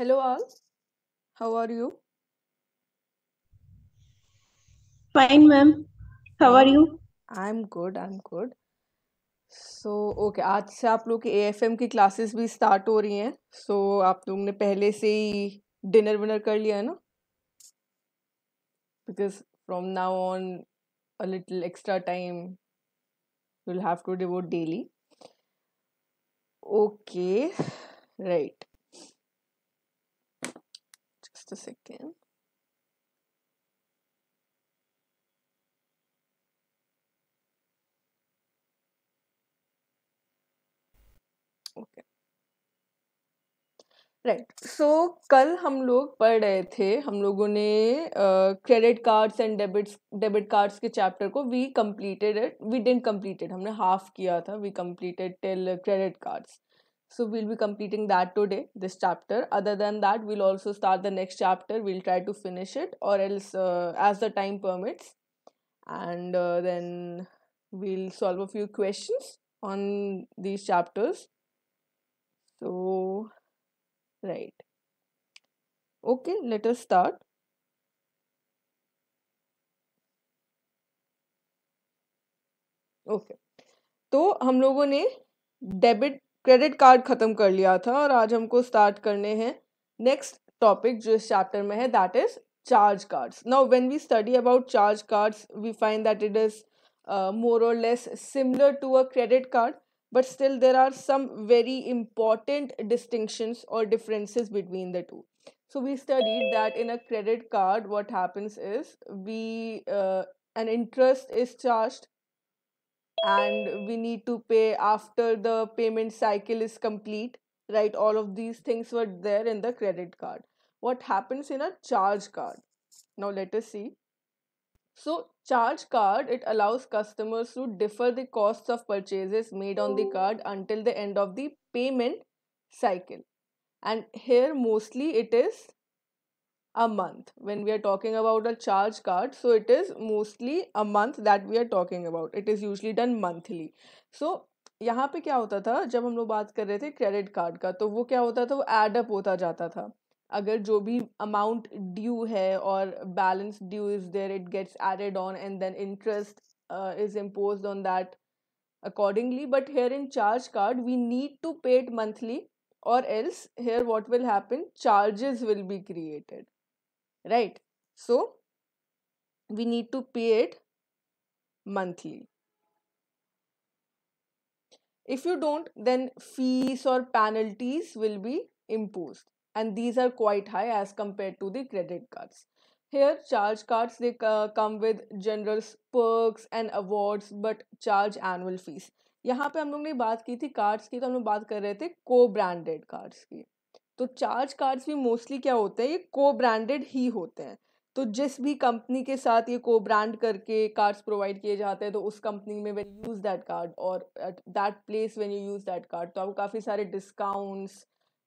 Hello how are you fine ma'am how are you I am good I am good so okay आज से आप लोग की ए की क्लासेस भी स्टार्ट हो रही हैं सो so, आप लोग ने पहले से ही डिनर विनर कर लिया है ना because from now on a little extra time will have to devote daily okay right just a second. Okay. Right right. So so, कल हम लोग पढ़ रहे थे हम लोगों ने credit cards and debits debit cards के चैप्टर को we completed we didn't completed हमने हाफ किया था we completed till credit cards so we'll be completing that today this chapter other than that we'll also start the next chapter we'll try to finish it or else uh, as the time permits and uh, then we'll solve a few questions on these chapters so right okay let us start okay okay. तो हम लोगों ने debit credit card खत्म कर लिया था और आज हमको स्टार्ट करने हैं नेक्स्ट टॉपिक जो इस चैप्टर में है that is charge cards now when we study about charge cards we find that it is more or less similar to a credit card but still there are some very important distinctions और differences between the two so we study that in a credit card what happens is we an interest is charge and we need to pay after the payment cycle is complete right all of these things were there in the credit card what happens in a charge card now let us see so charge card it allows customers to defer the costs of purchases made on the card oh. until the end of the payment cycle and here mostly it is a month when we are talking about a charge card so it is mostly a month that we are talking about it is usually done monthly so यहाँ पे क्या होता था जब हम लोग बात कर रहे थे क्रेडिट कार्ड का तो वो क्या होता था वो एडअप होता जाता था अगर जो भी अमाउंट ड्यू है और balance due is there it gets added on and then interest is impose on that accordingly. but here in charge card we need to pay it monthly or else here what will happen charges will be right so we need to pay it monthly if you don't then fees or penalties will be imposed and these are quite high as compared to the credit cards here charge cards they uh, come with general perks and awards but charge annual fees यहाँ पे हम लोग ने बात की थी cards की तो हम लोग बात कर रहे थे को ब्रांडेड कार्ड्स की तो चार्ज कार्ड्स भी मोस्टली क्या होते हैं ये को ब्रांडेड ही होते हैं तो जिस भी कंपनी के साथ ये को ब्रांड करके कार्ड्स प्रोवाइड किए जाते हैं तो उस कंपनी में वेन यूज़ दैट कार्ड और at that place when you use that card तो आपको काफ़ी सारे डिस्काउंट्स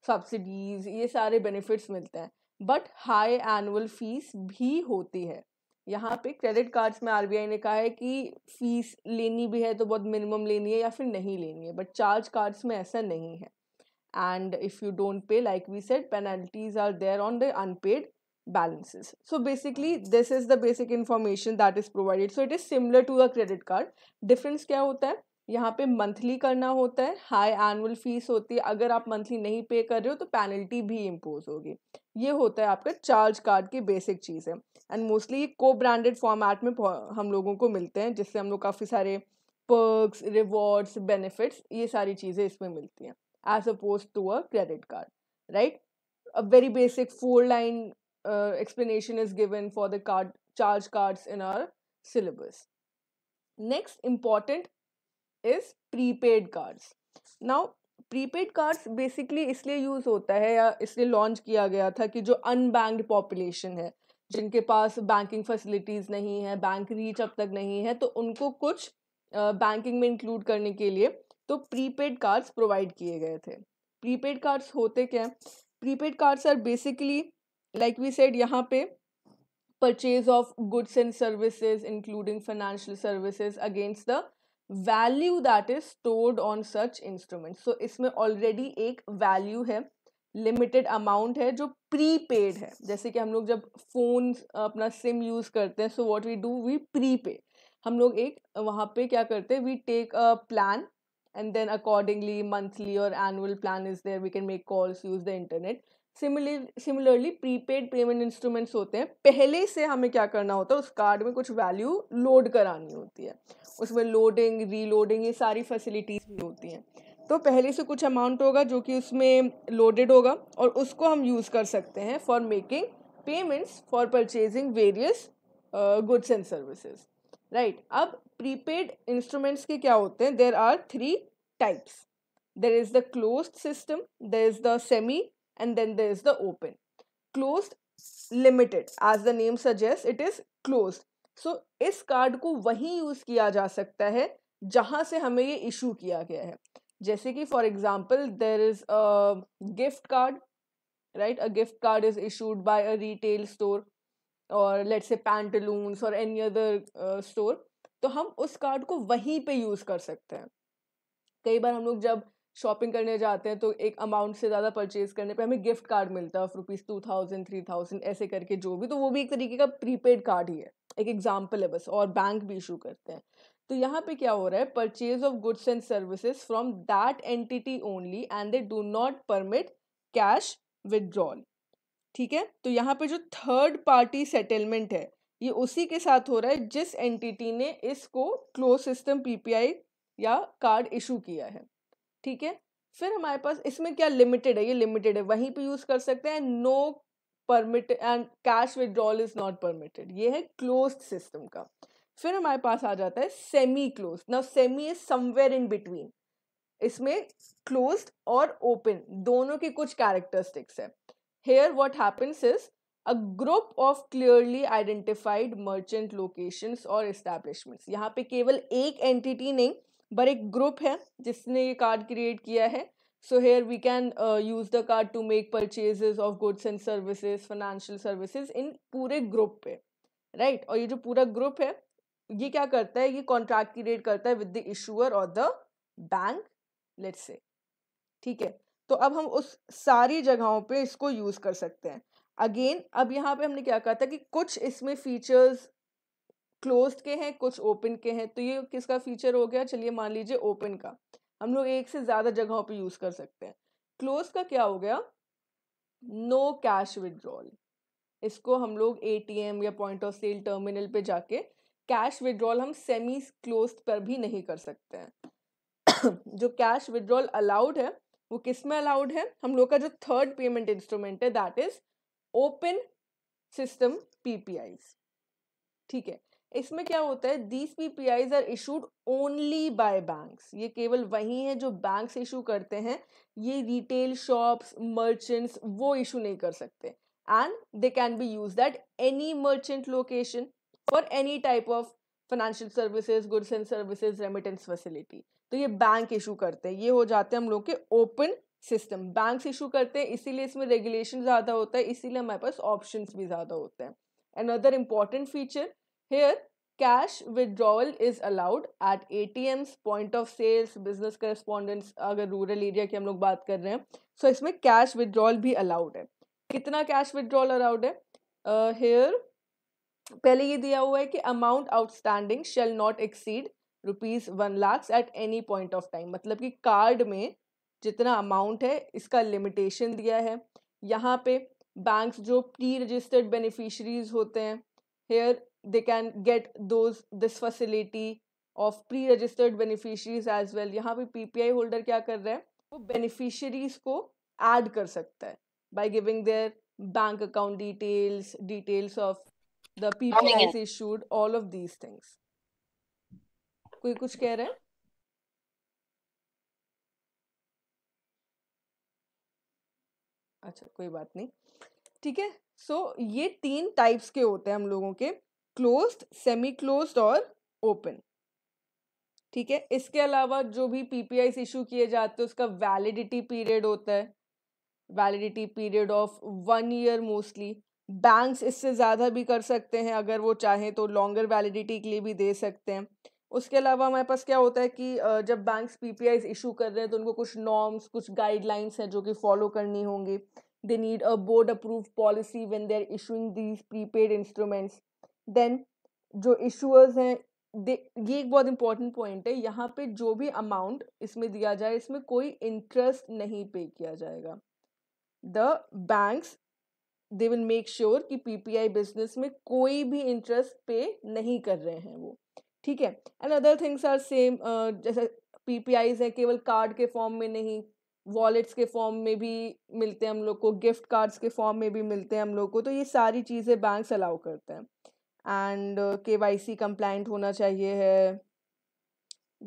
सब्सिडीज़ ये सारे बेनिफिट्स मिलते हैं बट हाई एनुअल फीस भी होती है यहाँ पे क्रेडिट कार्ड्स में आर ने कहा है कि फ़ीस लेनी भी है तो बहुत मिनिमम लेनी है या फिर नहीं लेनी है बट चार्ज कार्ड्स में ऐसा नहीं है and if you don't pay like we said penalties are there on the unpaid balances so basically this is the basic information that is provided so it is similar to a credit card difference kya hota hai यहाँ पे monthly करना होता है high annual fees होती है अगर आप monthly नहीं पे कर रहे हो तो पेनल्टी भी इम्पोज होगी ये होता है आपका चार्ज कार्ड की बेसिक चीज़ है एंड मोस्टली ये को ब्रांडेड फॉर्मेट में हम लोगों को मिलते हैं जिससे हम लोग काफ़ी सारे पर्क्स रिवॉर्ड्स बेनिफिट्स ये सारी चीज़ें इसमें मिलती हैं as opposed to a credit card, right? A very basic four line uh, explanation is given for the card charge cards in our syllabus. Next, important is prepaid cards. Now, prepaid cards basically इसलिए use होता है या इसलिए launch किया गया था कि जो अनबैंक्ड पॉपुलेशन है जिनके पास बैंकिंग फैसिलिटीज़ नहीं है बैंक रीच अब तक नहीं है तो उनको कुछ बैंकिंग में इंक्लूड करने के लिए तो प्रीपेड कार्ड्स प्रोवाइड किए गए थे प्रीपेड कार्ड्स होते क्या prepaid cards are basically like we said यहाँ पे purchase of goods and services including financial services against the value that is stored on such instrument so इसमें ऑलरेडी एक value है लिमिटेड अमाउंट है जो prepaid है जैसे कि हम लोग जब फ़ोन अपना सिम यूज़ करते हैं so what we do we prepay हम लोग एक वहाँ पे क्या करते हैं we take a plan and then accordingly monthly or annual plan is there we can make calls use the internet similar similarly prepaid payment instruments होते हैं पहले से हमें क्या करना होता है उस कार्ड में कुछ वैल्यू लोड करानी होती है उसमें लोडिंग रीलोडिंग ये सारी फैसिलिटीज़ भी होती हैं तो पहले से कुछ अमाउंट होगा जो कि उसमें लोडेड होगा और उसको हम यूज़ कर सकते हैं for making payments for purchasing various goods and services right right. अब प्रीपेड इंस्ट्रूमेंट्स के क्या होते हैं there are three types there is the close system there is the semi and then there is the open close limited as the name suggest it is close so इस card को वहीं use किया जा सकता है जहाँ से हमें ये इशू किया गया है जैसे कि for example there is a gift card right a gift card is issued by a retail store और लेट्स से पैंटलून्स और एनी अदर स्टोर तो हम उस कार्ड को वहीं पे यूज़ कर सकते हैं कई बार हम लोग जब शॉपिंग करने जाते हैं तो एक अमाउंट से ज़्यादा परचेज करने पे हमें गिफ्ट कार्ड मिलता है rupees two thousand three thousand ऐसे करके जो भी तो वो भी एक तरीके का प्रीपेड कार्ड ही है एक एग्जाम्पल है बस और बैंक भी इशू करते हैं तो यहाँ पे क्या हो रहा है purchase of goods and services from that entity only and they do not permit cash withdrawal ठीक है तो यहाँ पे जो थर्ड पार्टी सेटलमेंट है ये उसी के साथ हो रहा है जिस एंटिटी ने इसको क्लोज सिस्टम पीपीआई या कार्ड इशू किया है ठीक है फिर हमारे पास इसमें क्या लिमिटेड है ये लिमिटेड है वहीं पे यूज कर सकते हैं no permit and cash withdrawal is not permitted ये है क्लोज सिस्टम का फिर हमारे पास आ जाता है सेमी क्लोज ना semi is somewhere in between इसमें क्लोज और ओपन दोनों के कुछ कैरेक्टरिस्टिक्स है Here what happens is a group of clearly identified merchant locations or establishments. यहाँ पे केवल एक entity नहीं but एक group है जिसने ये card create किया है So here we can uh, use the card to make purchases of goods and services, financial services in पूरे group पे right? और ये जो पूरा group है ये क्या करता है ये contract create करता है with the issuer or the bank let's say ठीक है तो अब हम उस सारी जगहों पे इसको यूज़ कर सकते हैं अगेन अब यहाँ पे हमने क्या कहा था कि कुछ इसमें फीचर्स क्लोज के हैं कुछ ओपन के हैं तो ये किसका फीचर हो गया चलिए मान लीजिए ओपन का हम लोग एक से ज़्यादा जगहों पे यूज़ कर सकते हैं क्लोज का क्या हो गया नो कैश विड्रॉल इसको हम लोग ए या पॉइंट ऑफ सेल टर्मिनल पे जाके कैश विड्रॉल हम सेमी क्लोज पर भी नहीं कर सकते हैं जो कैश विड्रॉल अलाउड है वो किस में अलाउड है हम लोग का जो थर्ड पेमेंट इंस्ट्रूमेंट है that is open system P ठीक है इसमें क्या होता है these Is are issued only by banks ये केवल वही है जो बैंक्स इशू करते हैं ये रिटेल शॉप्स मर्चेंट्स वो इशू नहीं कर सकते and they can be use that any merchant location for any type of financial services goods and services remittance facility तो ये बैंक इशू करते हैं ये हो जाते हैं हम लोग के ओपन सिस्टम बैंक इशू करते हैं इसीलिए इसमें रेगुलेशन ज़्यादा होता है इसीलिए हमारे पास ऑप्शन भी ज़्यादा होते हैं other important feature here cash withdrawal is allowed at A T Ms point of sales business correspondents अगर रूरल एरिया की हम लोग बात कर रहे हैं सो so इसमें कैश विदड्रॉल भी अलाउड है कितना कैश विदड्रॉल अलाउड है हेयर uh, पहले ये दिया हुआ है कि amount outstanding shall not exceed rupees one lakh at any point of time मतलब कि कार्ड में जितना अमाउंट है इसका लिमिटेशन दिया है यहाँ पे बैंक्स जो प्री रजिस्टर्ड बेनिफिशरीज होते हैं here they can get those this facility of pre registered beneficiaries as well यहाँ पे पीपीआई होल्डर क्या कर रहा है वो बेनिफिशरीज को ऐड कर सकता है by giving their bank account details details of the PPI issued all of these things कोई कुछ कह रहा है अच्छा कोई बात नहीं ठीक है सो ये तीन टाइप्स के होते हैं हम लोगों के क्लोज्ड सेमी क्लोज्ड और ओपन ठीक है इसके अलावा जो भी पीपीआईस इशू किए जाते हैं उसका वैलिडिटी पीरियड होता है validity period of one year mostly banks इससे ज़्यादा भी कर सकते हैं अगर वो चाहें तो लॉन्गर वैलिडिटी के लिए भी दे सकते हैं उसके अलावा हमारे पास क्या होता है कि जब बैंक्स पीपीआई इशू कर रहे हैं तो उनको कुछ नॉर्म्स कुछ गाइडलाइंस हैं जो कि फॉलो करनी होंगी they need a board approve policy when they are issuing these prepaid instruments then जो इशूअर्स हैं दे ये एक बहुत इंपॉर्टेंट पॉइंट है यहाँ पे जो भी अमाउंट इसमें दिया जाए इसमें कोई इंटरेस्ट नहीं पे किया जाएगा the banks they will make sure कि पी पी आई बिजनेस में कोई भी इंटरेस्ट पे नहीं कर रहे हैं वो ठीक है and other things are same जैसे पी पी आईज हैं केवल कार्ड के फॉर्म में नहीं वॉलेट्स के फॉर्म में भी मिलते हैं हम लोग को गिफ्ट कार्ड्स के फॉर्म में भी मिलते हैं हम लोग को तो ये सारी चीज़ें बैंक्स अलाउ करते हैं एंड के वाई सी कंप्लाइंट होना चाहिए है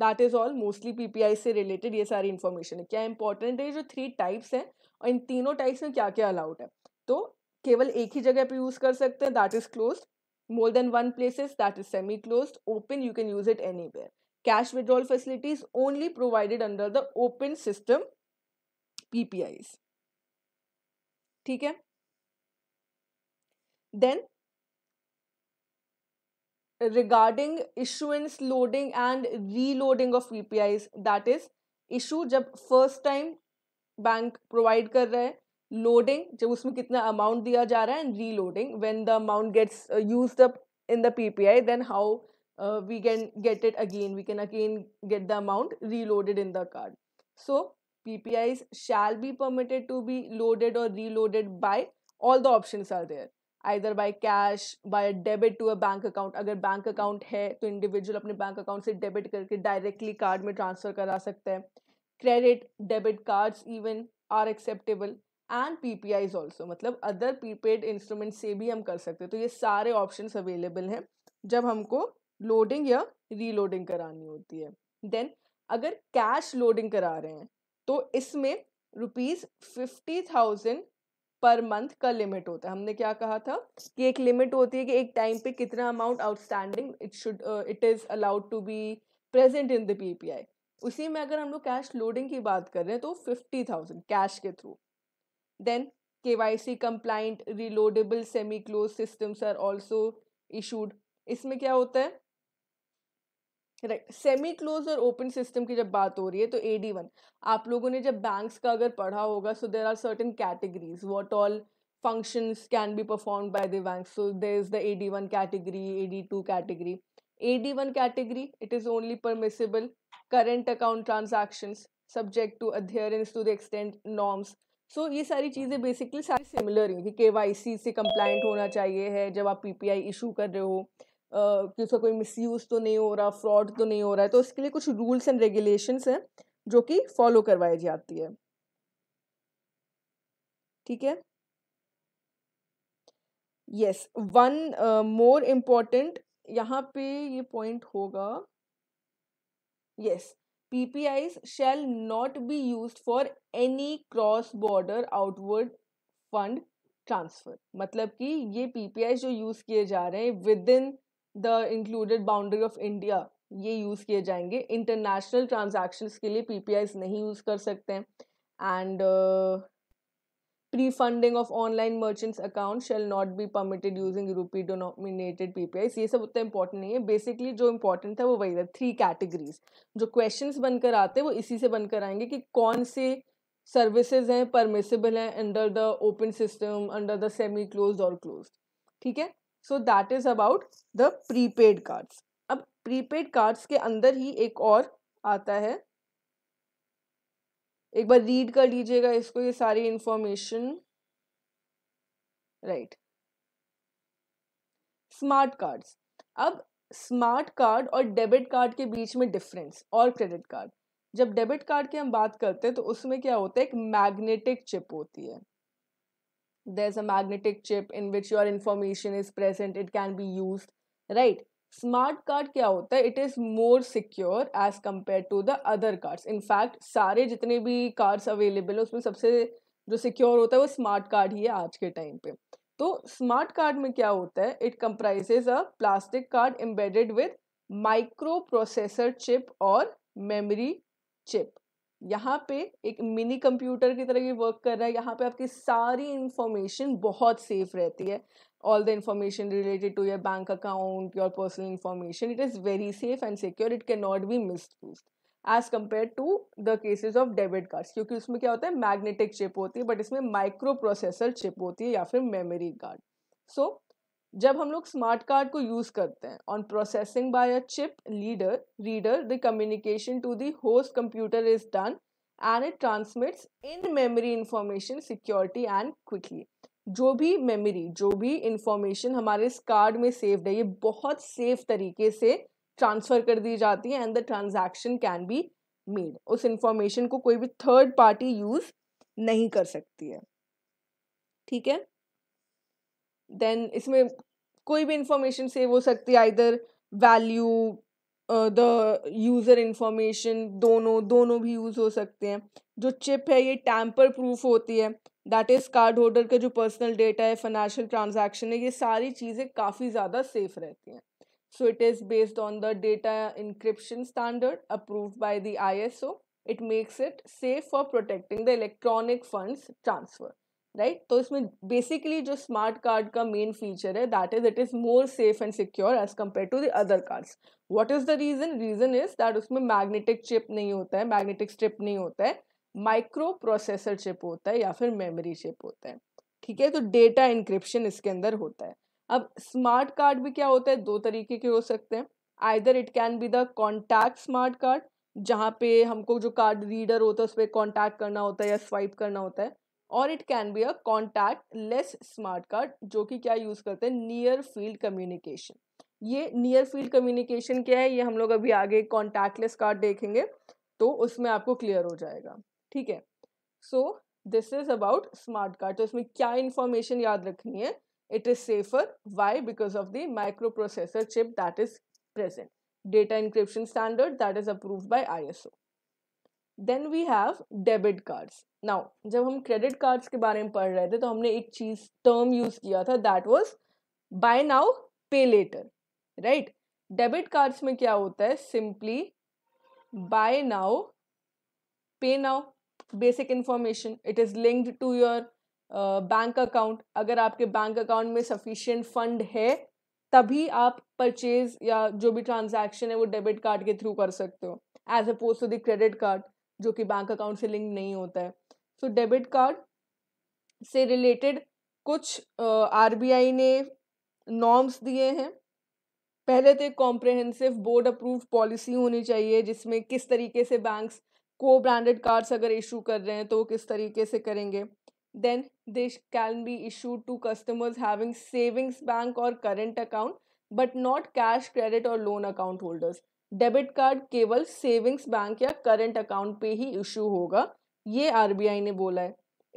that is all mostly P P I से रिलेटेड ये सारी इन्फॉर्मेशन है क्या इंपॉर्टेंट है जो थ्री टाइप्स हैं और इन तीनों टाइप्स में क्या क्या अलाउड है तो केवल एक ही जगह पर यूज़ कर सकते हैं that is close more than one places that is semi-closed open you can use it anywhere cash withdrawal facilities only provided under the open system ppis theek hai then regarding issuance loading and reloading of PPIs that is issue jab first time bank provide kar raha hai loading जब उसमें कितना amount दिया जा रहा है and reloading when the amount gets use up in the P P I then how we can get it again we can again get the amount reloaded in the card so P P I shall be permitted to be loaded और reloaded by all the option are there either by cash by debit to a bank account अगर bank account है तो individual अपने bank account से debit करके directly card में transfer करा सकता है credit debit cards even are acceptable and P P Is also मतलब अदर प्रीपेड इंस्ट्रूमेंट से भी हम कर सकते हैं तो ये सारे ऑप्शन अवेलेबल हैं जब हमको लोडिंग या रीलोडिंग करानी होती है देन अगर कैश लोडिंग करा रहे हैं तो इसमें rupees fifty thousand per month का लिमिट होता है हमने क्या कहा था कि एक लिमिट होती है कि एक टाइम पे कितना amount outstanding it should it is allowed to be present in the PPI उसी में अगर हम लोग कैश लोडिंग की बात कर रहे हैं तो फिफ्टी थाउजेंड कैश के through then KYC compliant reloadable semi close systems are also issued इसमें क्या होता है राइट सेमी क्लोज और ओपन सिस्टम की जब बात हो रही है तो ए डी वन आप लोगों ने जब बैंक्स का अगर पढ़ा होगा so there are certain categories what all functions can be performed by the bank so there is the A D one category A D two category A D one category it is only permissible current account transaction subject to adherence to the extent norms so so, ये सारी चीज़ें basically सारी similar हैं कि के Y C से complaint होना चाहिए है जब आप पी पी आई इशू कर रहे हो uh, कि उसका कोई मिसयूज़ तो नहीं हो रहा फ्रॉड तो नहीं हो रहा है तो इसके लिए कुछ रूल्स एंड रेगुलेशंस हैं जो कि फॉलो करवाई जाती है ठीक है यस वन मोर इम्पॉर्टेंट यहाँ पे ये पॉइंट होगा yes yes. P P PPIs shall not be use for any cross border outward fund transfer मतलब कि ये पी पी पीपीआई जो यूज़ किए जा रहे हैं within the included boundary of India ये यूज़ किए जाएंगे इंटरनेशनल ट्रांजैक्शंस के लिए पी पी पीपीआईस नहीं यूज़ कर सकते हैं and pre of online merchants account shall not be permitted using rupee denominated PPIs ये सब उतना इम्पोर्टेंट नहीं है बेसिकली जो इम्पोर्टेंट है वो वही है थ्री कैटेगरीज जो क्वेश्चंस बनकर आते हैं वो इसी से बनकर आएंगे कि कौन से सर्विसेज हैं परमिसेबल हैं under the open system under the semi close और क्लोज ठीक है so that is about the prepaid cards अब प्रीपेड कार्ड्स के अंदर ही एक और आता है एक बार रीड कर लीजिएगा इसको ये सारी इंफॉर्मेशन राइट स्मार्ट कार्ड्स अब स्मार्ट कार्ड और डेबिट कार्ड के बीच में डिफरेंस और क्रेडिट कार्ड जब डेबिट कार्ड की हम बात करते हैं तो उसमें क्या होता है एक मैग्नेटिक चिप होती है there's a magnetic chip in which your information is present it can be use right smart card क्या होता है it is more secure as compare to the other cards in fact सारे जितने भी कार्ड्स अवेलेबल हैं उसमें सबसे जो सिक्योर होता है वो स्मार्ट कार्ड ही है आज के टाइम पे तो स्मार्ट कार्ड में क्या होता है it comprises a plastic card embedded with micro processor chip और मेमोरी चिप यहाँ पे एक मिनी कंप्यूटर की तरह ये वर्क कर रहा है यहाँ पे आपकी सारी इन्फॉर्मेशन बहुत सेफ रहती है all the information related to your bank account your personal information it is very safe and secure it can not be misuse as compare to the cases of debit cards क्योंकि उसमें क्या होता है magnetic chip होती है but इसमें micro processor chip होती है या फिर मेमोरी कार्ड सो जब हम लोग स्मार्ट कार्ड को यूज़ करते हैं on processing by a chip leader reader the communication to the host computer is done and it transmits in memory information security and quickly जो भी मेमोरी जो भी इंफॉर्मेशन हमारे इस कार्ड में सेव्ड है ये बहुत सेफ तरीके से ट्रांसफ़र कर दी जाती है and the transaction can be made उस इंफॉर्मेशन को कोई भी थर्ड पार्टी यूज़ नहीं कर सकती है ठीक है देन इसमें कोई भी इंफॉर्मेशन सेव हो सकती है इधर वैल्यू द यूज़र इंफॉर्मेशन दोनों दोनों भी यूज़ हो सकते हैं जो चिप है ये टैम्पर प्रूफ होती है दैट इज़ कार्ड होल्डर का जो पर्सनल डेटा है फाइनेंशियल ट्रांजैक्शन है ये सारी चीज़ें काफ़ी ज़्यादा सेफ रहती हैं so it is based on the data encryption standard approve by the I S O it makes it safe for protecting the electronic funds transfer right right? तो इसमें बेसिकली जो स्मार्ट कार्ड का main feature है that is it is more safe and secure as compare to the other cards what is the reason reason is that उसमें magnetic chip नहीं होता है magnetic strip नहीं होता है माइक्रो प्रोसेसर चिप होता है या फिर मेमोरी चिप होता है ठीक है तो डेटा इंक्रिप्शन इसके अंदर होता है अब स्मार्ट कार्ड भी क्या होता है दो तरीके के हो सकते हैं either it can be the contact smart card जहाँ पे हमको जो कार्ड रीडर होता है उस पर कॉन्टैक्ट करना होता है या स्वाइप करना होता है और it can be a contactless smart card जो कि क्या यूज़ करते हैं नियर फील्ड कम्युनिकेशन ये नियर फील्ड कम्युनिकेशन क्या है ये हम लोग अभी आगे कॉन्टैक्टलेस कार्ड देखेंगे तो उसमें आपको क्लियर हो जाएगा ठीक है so this is about smart card तो इसमें क्या इंफॉर्मेशन याद रखनी है it is safer why because of the micro processor chip that is present standard that is approve by I S O then we have debit cards now जब हम credit cards के बारे में पढ़ रहे थे तो हमने एक चीज टर्म यूज किया था that was buy now pay later right debit cards में क्या होता है simply buy now pay now basic information it is linked to your bank account अगर आपके बैंक अकाउंट में सफिशियंट फंड है तभी आप परचेज या जो भी ट्रांजैक्शन है वो डेबिट कार्ड के थ्रू कर सकते हो as oppose to the credit card जो कि बैंक अकाउंट से लिंक नहीं होता है सो डेबिट कार्ड से रिलेटेड कुछ आर ने नॉर्म्स दिए हैं पहले तो एक कॉम्प्रहेंसिव बोर्ड अप्रूव पॉलिसी होनी चाहिए जिसमें किस तरीके से बैंक्स को ब्रांडेड कार्ड्स अगर इशू कर रहे हैं तो वो किस तरीके से करेंगे then they can be issued to customers having savings bank और current account but not cash credit और loan account holders debit card केवल सेविंग्स बैंक या करंट अकाउंट पे ही इशू होगा ये आर ने बोला है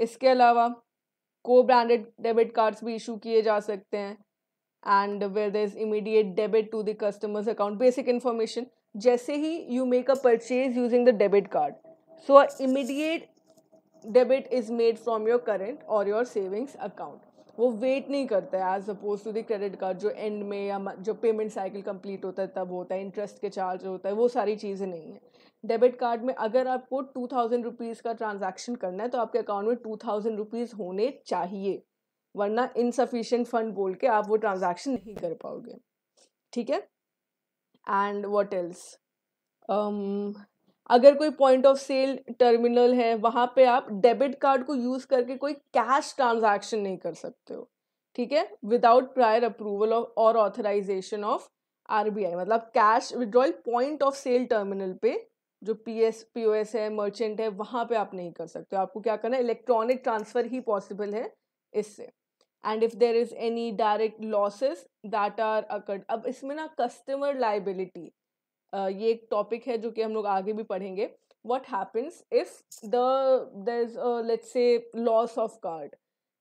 इसके अलावा को ब्रांडेड डेबिट कार्ड्स भी इशू किए जा सकते हैं and where there is immediate debit to the customers account basic information जैसे ही you make a purchase using the debit card so a immediate debit is made from your current और your savings account वो wait नहीं करता है as oppose to the credit card जो end में या जो पेमेंट साइकिल कंप्लीट होता है तब होता है इंटरेस्ट के चार्ज होता है वो सारी चीज़ें नहीं है डेबिट कार्ड में अगर आपको टू थाउजेंड रुपीज़ का ट्रांजेक्शन करना है तो आपके अकाउंट में टू थाउजेंड रुपीज़ होने चाहिए वरना इनसफिशेंट फंड बोल के आप वो ट्रांजेक्शन नहीं कर पाओगे ठीक है एंड वॉट एल्स अगर कोई पॉइंट ऑफ सेल टर्मिनल है वहाँ पे आप डेबिट कार्ड को यूज़ करके कोई कैश ट्रांजैक्शन नहीं कर सकते हो ठीक है विदाउट प्रायर अप्रूवल ऑफ और ऑथराइजेशन ऑफ आरबीआई मतलब cash withdrawal point of sale terminal पे जो P S P O S है मर्चेंट है वहाँ पे आप नहीं कर सकते आपको क्या करना है इलेक्ट्रॉनिक ट्रांसफ़र ही पॉसिबल है इससे and if there is any direct losses that are occurred अब इसमें ना कस्टमर लाइबिलिटी ये एक टॉपिक है जो कि हम लोग आगे भी पढ़ेंगे what happens if the late से लॉस ऑफ कार्ड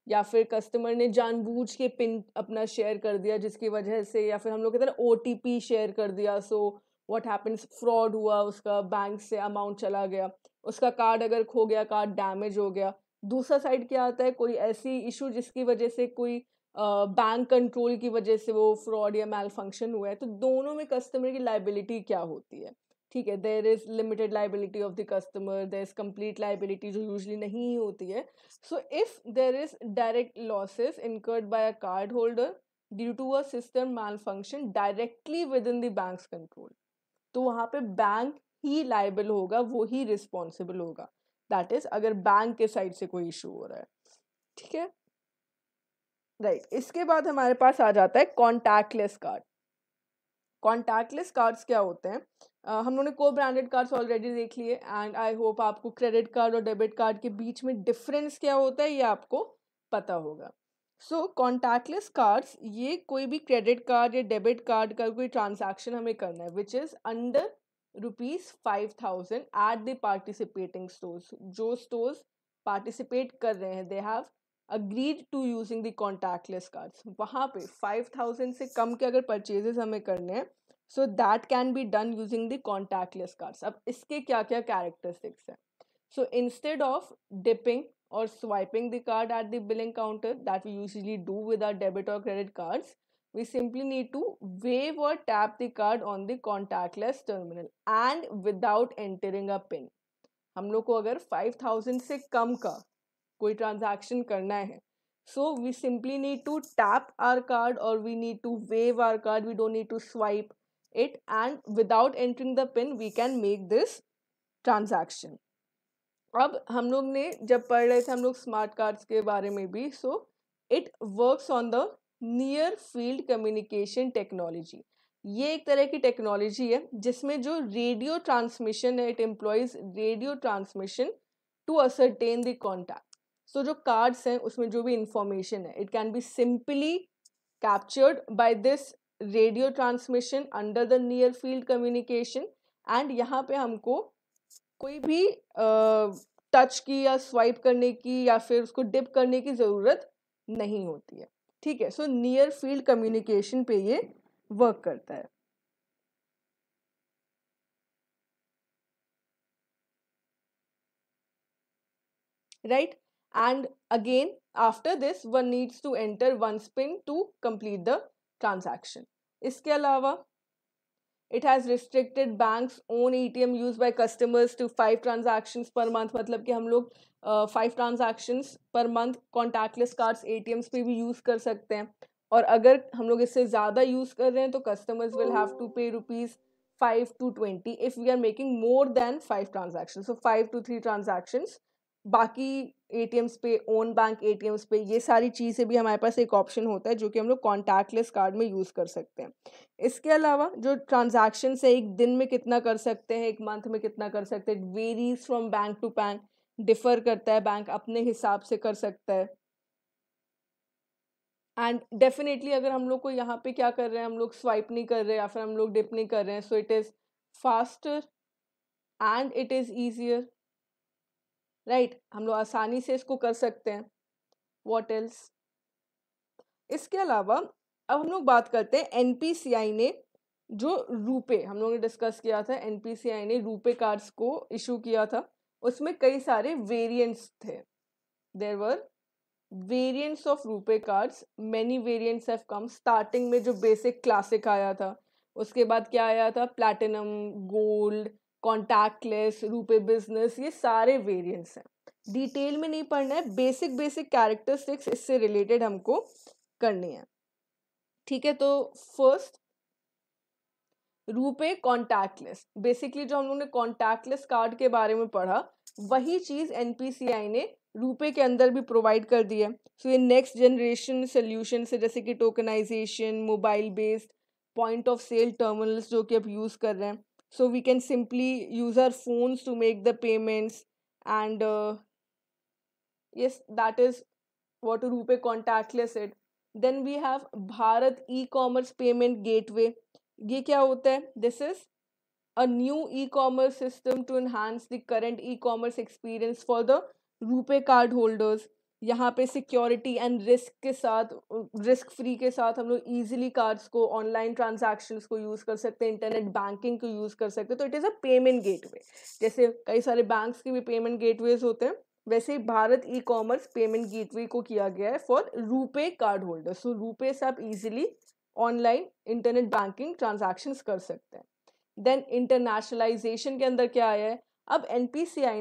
या फिर कस्टमर ने जानबूझ के पिन अपना शेयर कर दिया जिसकी वजह से या फिर हम लोग कहते हैं ओ टी पी शेयर कर दिया सो वट हैपन्स फ्रॉड हुआ उसका बैंक से अमाउंट चला गया उसका कार्ड अगर खो गया कार्ड डैमेज हो गया दूसरा साइड क्या आता है कोई ऐसी इशू जिसकी वजह से कोई बैंक कंट्रोल की वजह से वो फ्रॉड या मेल फंक्शन हुआ है तो दोनों में कस्टमर की लाइबिलिटी क्या होती है ठीक है there is limited liability of the customer there is complete liability जो यूजली नहीं होती है so if there is direct losses incurred by a card holder due to a system malfunction directly within the bank control तो वहाँ पे bank ही liable होगा वो ही रिस्पॉन्सिबल होगा दैट इज अगर बैंक के साइड से कोई इशू हो रहा है ठीक है राइट right. इसके बाद हमारे पास आ जाता है कॉन्टैक्टलेस कार्ड कॉन्टैक्टलेस कार्ड्स क्या होते हैं uh, हम लोगों ने को ब्रांडेड कार्ड्स ऑलरेडी देख लिए एंड आई होप आपको क्रेडिट कार्ड और डेबिट कार्ड के बीच में डिफरेंस क्या होता है ये आपको पता होगा सो कॉन्टैक्टलेस कार्ड्स ये कोई भी क्रेडिट कार्ड या डेबिट कार्ड का कोई ट्रांजैक्शन हमें करना है which is under rupees five thousand at the participating stores जो स्टोर्स पार्टिसिपेट कर रहे हैं they have agreed to using the less cards वहाँ पे फाइव थाउजेंड से कम के अगर परचेजेस हमें करने हैं so that can be done using the less cards अब इसके क्या क्या कैरेक्टरिस्टिक्स हैं सो इंस्टेड ऑफ डिपिंग और swiping the card at the billing counter that we usually do with our debit और credit cards we simply need to wave और tap the card on the contactless terminal and without entering a PIN हम लोग को अगर five thousand से कम का कोई transaction करना है so we simply need to tap our card और we need to wave our card we don't need to swipe it and without entering the PIN we can make this transaction अब हम लोग ने जब पढ़ रहे थे हम लोग स्मार्ट कार्ड्स के बारे में भी so it works on the near field communication technology ये एक तरह की टेक्नोलॉजी है जिसमें जो रेडियो ट्रांसमिशन है it employs radio transmission to ascertain the contact so जो कार्ड्स हैं उसमें जो भी इंफॉर्मेशन है it can be simply captured by this radio transmission under the near field communication and यहाँ पे हमको कोई भी टच uh, की या स्वाइप करने की या फिर उसको डिप करने की ज़रूरत नहीं होती है ठीक है सो नियर फील्ड कम्युनिकेशन पे ये वर्क करता है right right? and again after this one needs to enter one spin to complete the transaction iske alawa it has restricted banks own ATM used by customers to five transactions per month matlab ki hum log uh, five transactions per month contactless cards ATMs pe bhi use kar sakte hain और अगर हम लोग इससे ज़्यादा use कर रहे हैं तो customers will have to pay rupees five to twenty if we are making more then five transaction so five to three transactions बाकी एम्स पे ओन बैंक एम्स पे ये सारी चीज़ें भी हमारे पास एक ऑप्शन होता है जो कि हम लोग कॉन्टैक्टलेस कार्ड में यूज़ कर सकते हैं इसके अलावा जो ट्रांजेक्शन है एक दिन में कितना कर सकते हैं एक मंथ में कितना कर सकते हैं varies from bank to bank differ करता है बैंक अपने हिसाब से कर सकता है एंड डेफिनेटली अगर हम लोग को यहाँ पे क्या कर रहे हैं हम लोग स्वाइप नहीं कर रहे या फिर हम लोग डिप नहीं कर रहे हैं so it is faster and it is easier right right? हम लोग आसानी से इसको कर सकते हैं वॉट एल्स इसके अलावा अब हम लोग बात करते हैं एनपीसीआई ने जो रूपे हम लोग ने डिस्कस किया था एनपीसीआई ने रूपे कार्ड्स को इशू किया था उसमें कई सारे वेरिएंट्स थे there were variants of RuPay cards many variants have come starting में जो बेसिक क्लासिक आया था उसके बाद क्या आया था platinum gold contactless RuPay business ये सारे वेरियंट्स हैं डिटेल में नहीं पढ़ना है बेसिक बेसिक कैरेक्टरिस्टिक्स इससे रिलेटेड हमको करनी है ठीक है तो फर्स्ट रूपे कॉन्टैक्टलेस बेसिकली जो हम लोग ने कॉन्टैक्टलेस कार्ड के बारे में पढ़ा वही चीज़ एनपीसीआई ने रूपे के अंदर भी प्रोवाइड कर दी है सो ये नेक्स्ट जनरेशन सोल्यूशन से जैसे कि tokenization mobile based point of sale terminals जो कि अब यूज़ कर रहे हैं so we can simply use our phones to make the payments and uh, yes that is what rupee contactless it then we have bharat e-commerce payment gateway ये क्या होता है this is a new e commerce system to enhance the current e commerce experience for the RuPay यहाँ पे security and risk के साथ risk free के साथ हम लोग ईजिली कार्ड्स को ऑनलाइन ट्रांजैक्शंस को यूज़ कर सकते हैं इंटरनेट बैंकिंग को यूज़ कर सकते हैं तो it is a payment gateway जैसे कई सारे बैंक्स के भी पेमेंट गेटवेज होते हैं वैसे ही Bharat e commerce payment gateway को किया गया है for RuPay card holder so RuPay से आप easily online internet banking transaction कर सकते हैं देन इंटरनेशनलाइजेशन के अंदर क्या आया है अब एन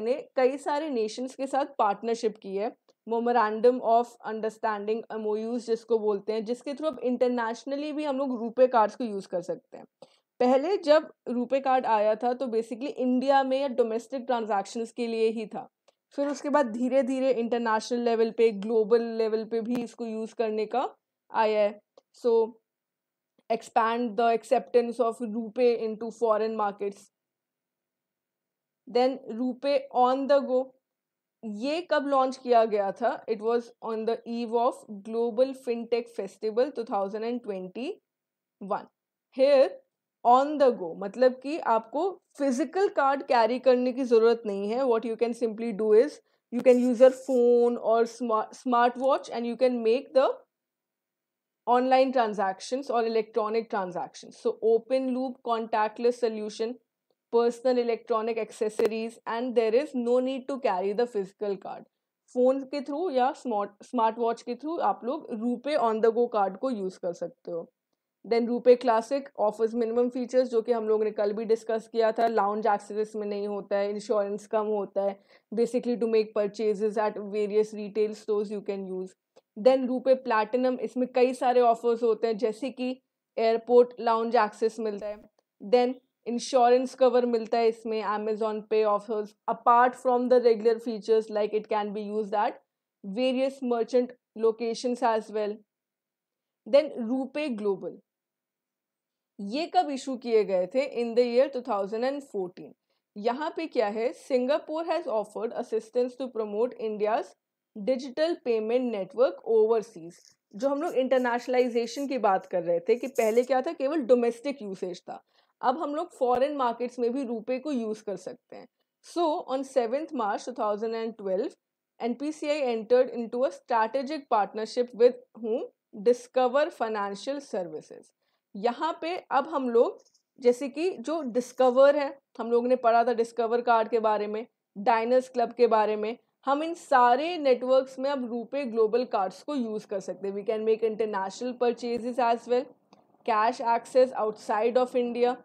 ने कई सारे नेशंस के साथ पार्टनरशिप की है मोमोरेंडम ऑफ अंडरस्टैंडिंग एमओयूज जिसको बोलते हैं जिसके थ्रू अब इंटरनेशनली भी हम लोग रुपे कार्ड्स को यूज़ कर सकते हैं पहले जब रुपे कार्ड आया था तो बेसिकली इंडिया में या डोमेस्टिक ट्रांजेक्शन के लिए ही था फिर उसके बाद धीरे धीरे इंटरनेशनल लेवल पे ग्लोबल लेवल पे भी इसको यूज़ करने का आया है so expand the acceptance of RuPay into foreign markets then RuPay on the go ये कब लॉन्च किया गया था it was on the eve of global fintech festival two thousand and twenty one here on the go मतलब कि आपको physical card carry करने की जरूरत नहीं है what you can simply do is you can use our phone और smart watch and you can make the online transaction और electronic transaction so open loop contactless solution personal electronic accessories and there is no need to carry the physical card phone के through या smart smart watch के through आप लोग RuPay on the go card को use कर सकते हो then RuPay classic offers minimum features जो कि हम लोगों ने कल भी डिस्कस किया था लाउंज एक्सेस में नहीं होता है इंश्योरेंस कम होता है basically to make purchase at various retail stores you can use then RuPay platinum इसमें कई सारे ऑफर्स होते हैं जैसे कि एयरपोर्ट लाउंज एक्सेस मिलता है देन इंश्योरेंस कवर मिलता है इसमें Amazon Pay offers apart from the regular features like it can be use at various merchant location as well then RuPay global ये कब इशू किए गए थे इन द ईयर फोर्टीन यहाँ पे क्या है Singapore has offered assistance to promote India's digital payment network overseas जो हम लोग इंटरनेशनलाइजेशन की बात कर रहे थे कि पहले क्या था केवल डोमेस्टिक यूसेज था अब हम लोग फॉरेन मार्केट्स में भी रुपए को यूज़ कर सकते हैं so on seventh March two thousand and twelve entered into a strategic partnership with whom Discover financial services यहाँ पे अब हम लोग जैसे कि जो डिस्कवर है हम लोग ने पढ़ा था डिस्कवर कार्ड के बारे में डाइनर्स क्लब के बारे में हम इन सारे नेटवर्क्स में अब रुपए ग्लोबल कार्ड्स को यूज़ कर सकते हैं we can make international purchases as well cash access outside of India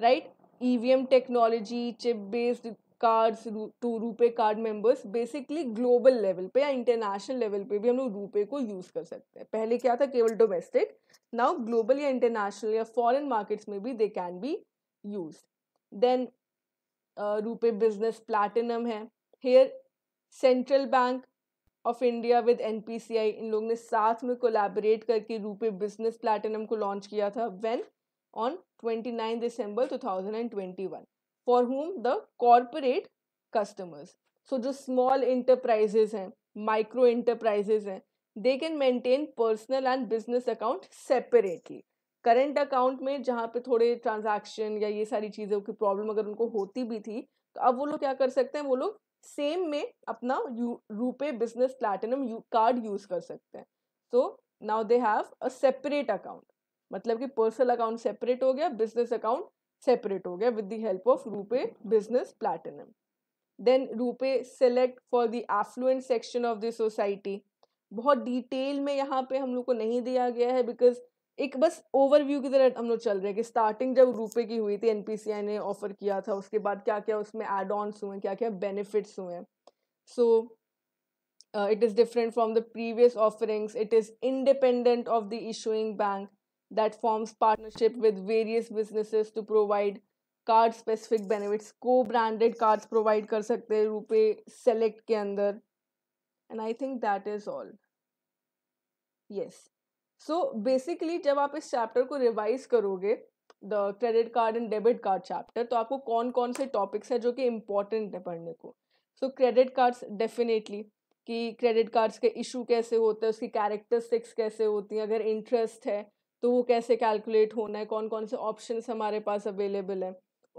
V M technology chip based cards to RuPay card members basically global level पे या इंटरनेशनल लेवल पे भी हम लोग रूपे को यूज़ कर सकते हैं पहले क्या था केवल डोमेस्टिक नाउ ग्लोबल या इंटरनेशनल या फॉरेन मार्केट्स में भी they can be use then RuPay business platinum है here Central Bank of India with an इन लोगों ने साथ में कोलैबोरेट करके रूपे बिजनेस प्लैटिनम को लॉन्च किया था when on 29 December 2021 for whom the corporate customers. So the small enterprises हैं micro enterprises हैं they can maintain personal and business account separately. Current account में जहाँ पे थोड़े ट्रांजैक्शन या ये सारी चीज़ों की प्रॉब्लम अगर उनको होती भी थी तो अब वो लोग क्या कर सकते हैं वो लोग सेम में अपना RuPay business platinum card use कर सकते हैं so now they have a separate account मतलब कि पर्सनल अकाउंट सेपरेट हो गया बिजनेस अकाउंट सेपरेट हो गया with the help of RuPay business platinum then RuPay select for the affluent section of the society बहुत डिटेल में यहाँ पे हम लोग को नहीं दिया गया है बिकॉज एक बस ओवरव्यू की तरह हम लोग चल रहे हैं कि स्टार्टिंग जब रुपए की हुई थी एनपीसीआई ने ऑफर किया था उसके बाद क्या क्या उसमें एड ऑन्स हुए क्या क्या बेनिफिट्स हुए so it is different from the previous offerings it is independent of the issuing bank that forms partnership with various businesses to provide card specific benefits को ब्रांडेड कार्ड्स प्रोवाइड कर सकते हैं RuPay select के अंदर and I think that is all yes so basically जब आप इस chapter को रिवाइज करोगे the credit card and debit card chapter तो आपको कौन कौन से टॉपिक्स हैं जो कि इम्पॉर्टेंट है पढ़ने को सो क्रेडिट कार्ड्स डेफिनेटली कि क्रेडिट कार्ड्स के इशू कैसे होते हैं उसकी कैरेक्टरिस्टिक्स कैसे होती हैं अगर इंटरेस्ट है तो वो कैसे कैलकुलेट होना है कौन कौन से ऑप्शन हमारे पास अवेलेबल हैं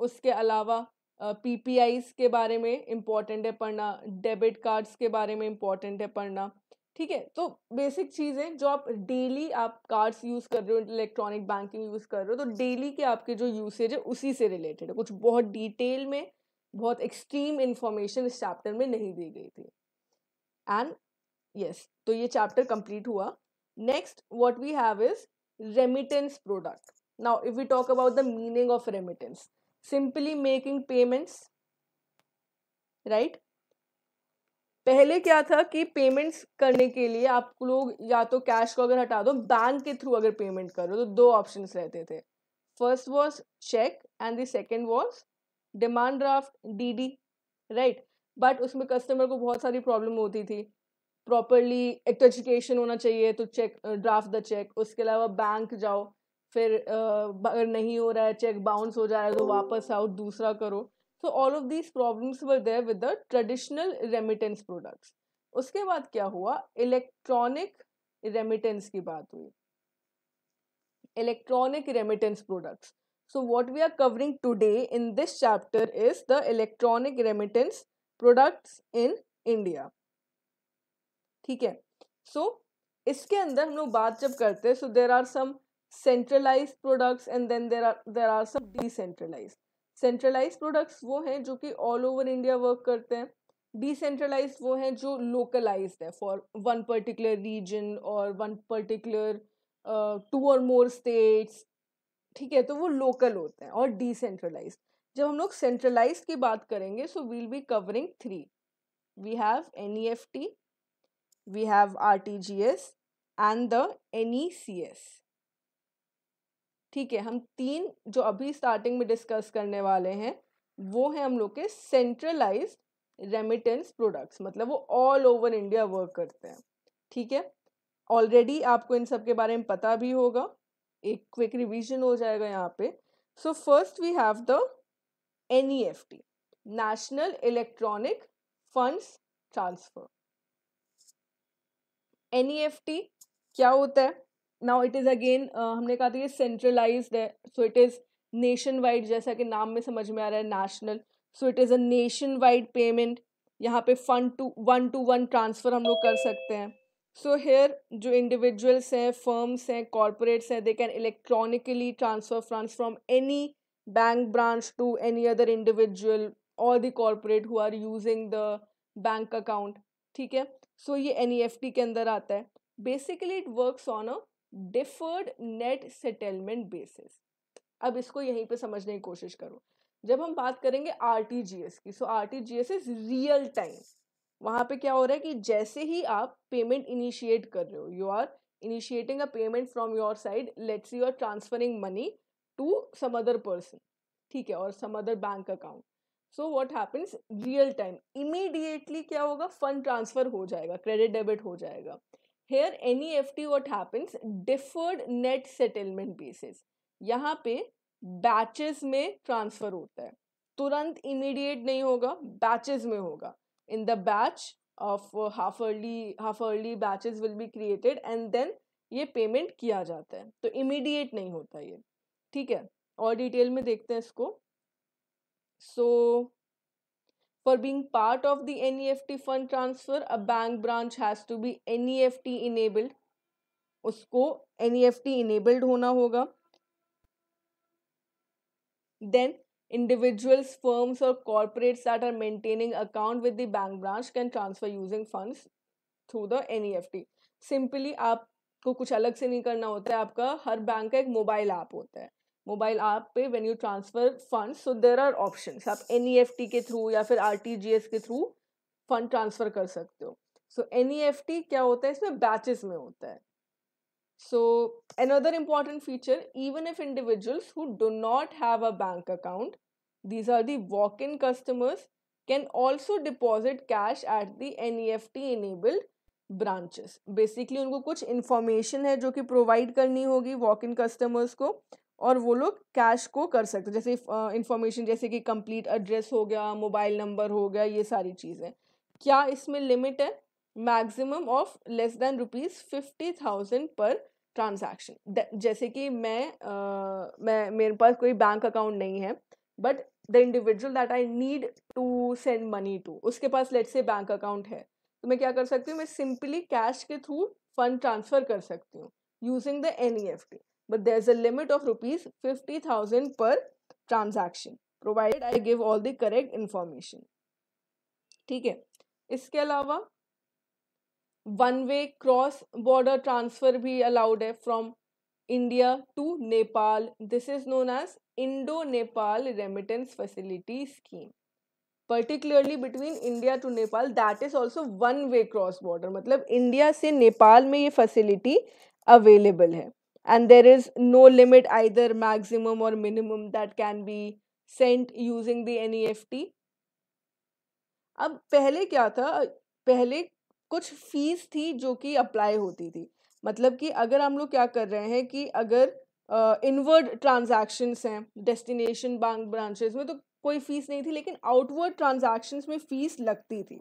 उसके अलावा पी पी आईज के बारे में इम्पॉर्टेंट है पढ़ना डेबिट कार्ड्स के बारे में इम्पॉर्टेंट है पढ़ना ठीक है तो बेसिक चीज़ें जो आप डेली आप कार्ड्स यूज़ कर रहे हो इलेक्ट्रॉनिक बैंकिंग यूज़ कर रहे हो तो डेली के आपके जो यूसेज है उसी से रिलेटेड है कुछ बहुत डिटेल में बहुत एक्सट्रीम इन्फॉर्मेशन इस चैप्टर में नहीं दी गई थी एंड यस yes, तो ये चैप्टर कंप्लीट हुआ next what we have is remittance product. Now, if we talk about the meaning of remittance, simply making payments, right? पहले क्या था कि पेमेंट्स करने के लिए आप लोग या तो कैश को अगर हटा दो बैंक के थ्रू अगर पेमेंट करो तो दो ऑप्शंस रहते थे first was cheque and the second was demand draft DD right but उसमें कस्टमर को बहुत सारी प्रॉब्लम होती थी प्रॉपरली एक तो एजुकेशन होना चाहिए तो चेक ड्राफ्ट द चेक उसके अलावा बैंक जाओ फिर अगर नहीं हो रहा है चेक बाउंस हो जा रहा है तो वापस आओ दूसरा करो so all of these problems were there with the traditional remittance products उसके बाद क्या हुआ इलेक्ट्रॉनिक रेमिटेंस की बात हुई electronic remittance products so what we are covering today in this chapter is the electronic remittance products in India ठीक है so so, इसके अंदर हम लोग बात जब करते हैं so there are some centralise products and then there are there are some decentralise centralise products वो हैं जो कि ऑल ओवर इंडिया वर्क करते हैं डिसेंट्रलाइज वो हैं जो लोकलाइज है फॉर वन पर्टिकुलर रीजन और वन पर्टिकुलर टू और मोर स्टेट्स ठीक है तो वो लोकल होते हैं और डिसेंट्रलाइज जब हम लोग सेंट्रलाइज की बात करेंगे so we'll be covering three we have N E F T we have RTGS and the NECS. ठीक है हम तीन जो अभी स्टार्टिंग में डिस्कस करने वाले हैं वो है हम लोग के सेंट्रलाइज रेमिटेंस प्रोडक्ट्स मतलब वो ऑल ओवर इंडिया वर्क करते हैं ठीक है ऑलरेडी आपको इन सब के बारे में पता भी होगा एक क्विक रिवीजन हो जाएगा यहाँ पे so first we have the N national electronic funds transfer N e क्या होता है नाउ इट इज़ अगेन हमने कहा था ये सेंट्रलाइज है so it is nationwide जैसा कि नाम में समझ में आ रहा है national so it is a nationwide payment यहाँ पे fund to one to one transfer हम लोग कर सकते हैं सो so हेयर जो इंडिविजुअल्स हैं फर्म्स हैं कॉरपोरेट्स हैं they can electronically transfer funds from any bank branch to any other individual और the corporate who are using the bank account ठीक है सो so, ये एन e के अंदर आता है basically it works on a deferred net settlement basis अब इसको यहीं पे समझने की कोशिश करो जब हम बात करेंगे आर की so R T G S is real time वहाँ पे क्या हो रहा है कि जैसे ही आप पेमेंट इनिशिएट कर रहे हो you are initiating a payment from your side let's you are transferring money to some other person ठीक है और some other bank account so what happens real time immediately क्या होगा फंड ट्रांसफर हो जाएगा क्रेडिट डेबिट हो जाएगा here any F T what happens deferred net settlement basis यहाँ पे बैचेस में ट्रांसफर होता है तुरंत इमीडिएट नहीं होगा बैचेस में होगा in the batch of half hourly half hourly batches will be created and then ये पेमेंट किया जाता है तो इमीडिएट नहीं होता ये ठीक है और डिटेल में देखते हैं इसको So for being part of the NEFT fund transfer, a bank branch has to be NEFT enabled. उसको NEFT enabled होना होगा Then individuals, firms or corporates that are maintaining account with the bank branch can transfer using funds through the NEFT. Simply आपको कुछ अलग से नहीं करना होता है आपका हर बैंक का एक मोबाइल ऐप होता है मोबाइल ऐप पे when you transfer fund so there are options आप एन e के थ्रू या फिर आर के थ्रू फंड ट्रांसफर कर सकते हो सो एन e क्या होता है इसमें बैचेस में होता है so another important feature even if individuals who do not have a bank account these are the walk in customers can also deposit cash at the N E F T enabled branches basically उनको कुछ information है जो कि provide करनी होगी walk in customers को और वो लोग कैश को कर सकते जैसे इंफॉर्मेशन जैसे कि कंप्लीट एड्रेस हो गया मोबाइल नंबर हो गया ये सारी चीज़ें क्या इसमें लिमिट है maximum of less than rupees fifty thousand per transaction जैसे कि मैं आ, मैं मेरे पास कोई बैंक अकाउंट नहीं है but the individual that I need to send money to उसके पास लेट से बैंक अकाउंट है तो मैं क्या कर सकती हूँ मैं सिंपली कैश के थ्रू फंड ट्रांसफ़र कर सकती हूँ using the N E F T but but there's a limit of rupees 50000 per transaction provided i give all the correct information ठीक है इसके अलावा one way cross border transfer भी allowed है from India to Nepal this is known as Indo Nepal remittance facility scheme particularly between India to Nepal that is also one way cross border मतलब India से नेपाल में ये फैसिलिटी अवेलेबल है and there is no limit either maximum or minimum that can be sent using the NEFT. अब पहले क्या था पहले कुछ फीस थी जो कि अप्लाई होती थी मतलब कि अगर हम लोग क्या कर रहे हैं कि अगर इनवर्ड uh, ट्रांजैक्शंस हैं डेस्टिनेशन बैंक ब्रांचेस में तो कोई फीस नहीं थी लेकिन आउटवर्ड ट्रांजैक्शंस में फीस लगती थी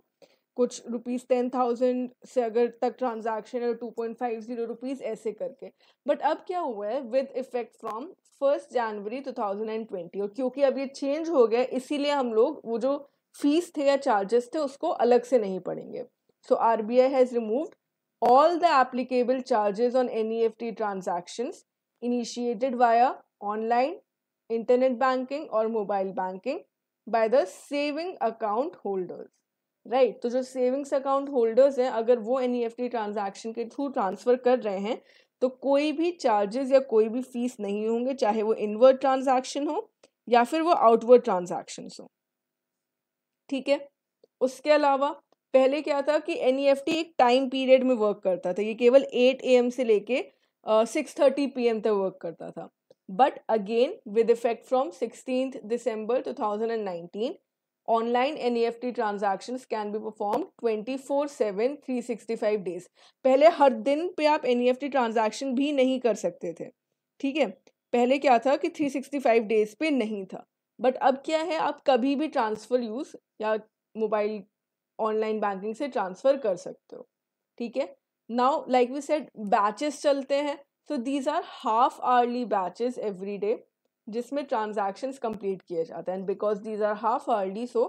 कुछ रुपीज़ टेन थाउजेंड से अगर तक ट्रांजैक्शन है two point five zero rupees ऐसे करके बट अब क्या हुआ है with effect from first January two thousand and twenty और क्योंकि अब ये चेंज हो गया इसीलिए हम लोग वो जो फीस थे या चार्जेस थे उसको अलग से नहीं पड़ेंगे so R B I has remove all the applicable charges on charges F T transaction initiated by online internet banking और mobile banking by the saving account holders right right, तो जो सेविंग्स अकाउंट होल्डर्स हैं अगर वो N E transaction के through transfer कर रहे हैं तो कोई भी चार्जेस या कोई भी फीस नहीं होंगे चाहे वो इनवर्ड ट्रांजैक्शन हो या फिर वो आउटवर्ड ट्रांजैक्शन हो ठीक है उसके अलावा पहले क्या था कि एन e एक टाइम पीरियड में वर्क करता था ये केवल एट ए से लेके सिक्स थर्टी पी तक वर्क करता था but again with effect from sixteen December two online N E F T transaction can be perform twenty four seven three sixty five days पहले हर दिन पे आप N E F T transaction भी नहीं कर सकते थे ठीक है पहले क्या था कि थ्री सिक्सटी फाइव डेज पे नहीं था बट अब क्या है आप कभी भी ट्रांसफ़र यूज़ या मोबाइल ऑनलाइन बैंकिंग से ट्रांसफ़र कर सकते हो ठीक है now like we set batches चलते हैं so these are half hourly batches every day जिसमें ट्रांजेक्शन कंप्लीट किए जाते हैं because these are half hourly so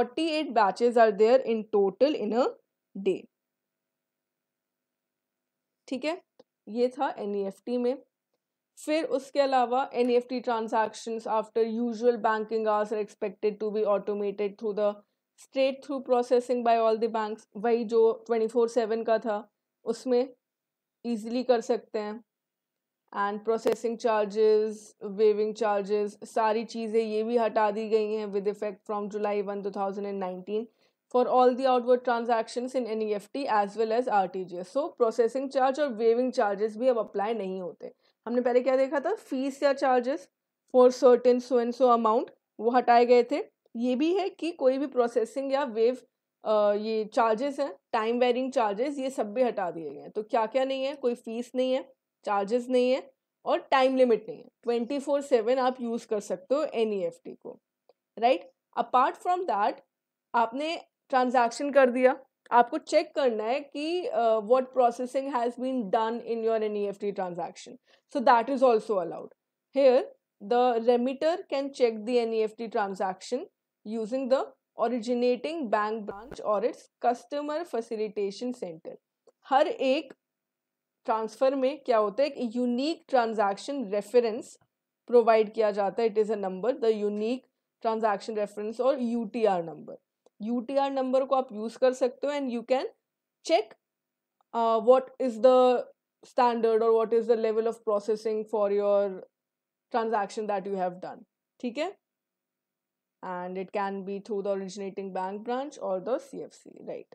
eight batches are there in total in a day ठीक है ये था एन ई एफ टी में फिर उसके अलावा N E F T transaction after usual banking hours are expected to be automated through the straight through processing by all the banks वही जो ट्वेंटी फोर सेवन का था उसमें ईजिली कर सकते हैं and processing charges waiving charges सारी चीज़ें ये भी हटा दी गई हैं with effect from July one two thousand and nineteen for all the outward transaction in N E F T as well as R T G S so processing charge और waiving charges भी अब apply नहीं होते हमने पहले क्या देखा था फीस या charges for certain so and so amount वो हटाए गए थे ये भी है कि कोई भी प्रोसेसिंग या वेव ये चार्जेस हैं टाइम वेरिंग चार्जेस ये सब भी हटा दिए गए हैं तो क्या क्या नहीं है कोई फीस नहीं है चार्जेस नहीं है और टाइम लिमिट नहीं है ट्वेंटी फोर सेवन आप यूज़ कर सकते हो एन ई एफ टी को राइट अपार्ट फ्रॉम दैट आपने ट्रांजैक्शन कर दिया आपको चेक करना है कि what processing has been done in your N E F T transaction so that is also allowed here the remitter can check the N E F T transaction using the originating bank branch और its customer facilitation centre हर एक transfer में क्या होता है एक unique transaction reference provide किया जाता है it is a number the unique transaction reference और यू नंबर यू नंबर को आप यूज़ कर सकते हो and you can check what is the standard और what is the level of processing for your transaction that you have done ठीक है and it can be through the originating bank branch C F C right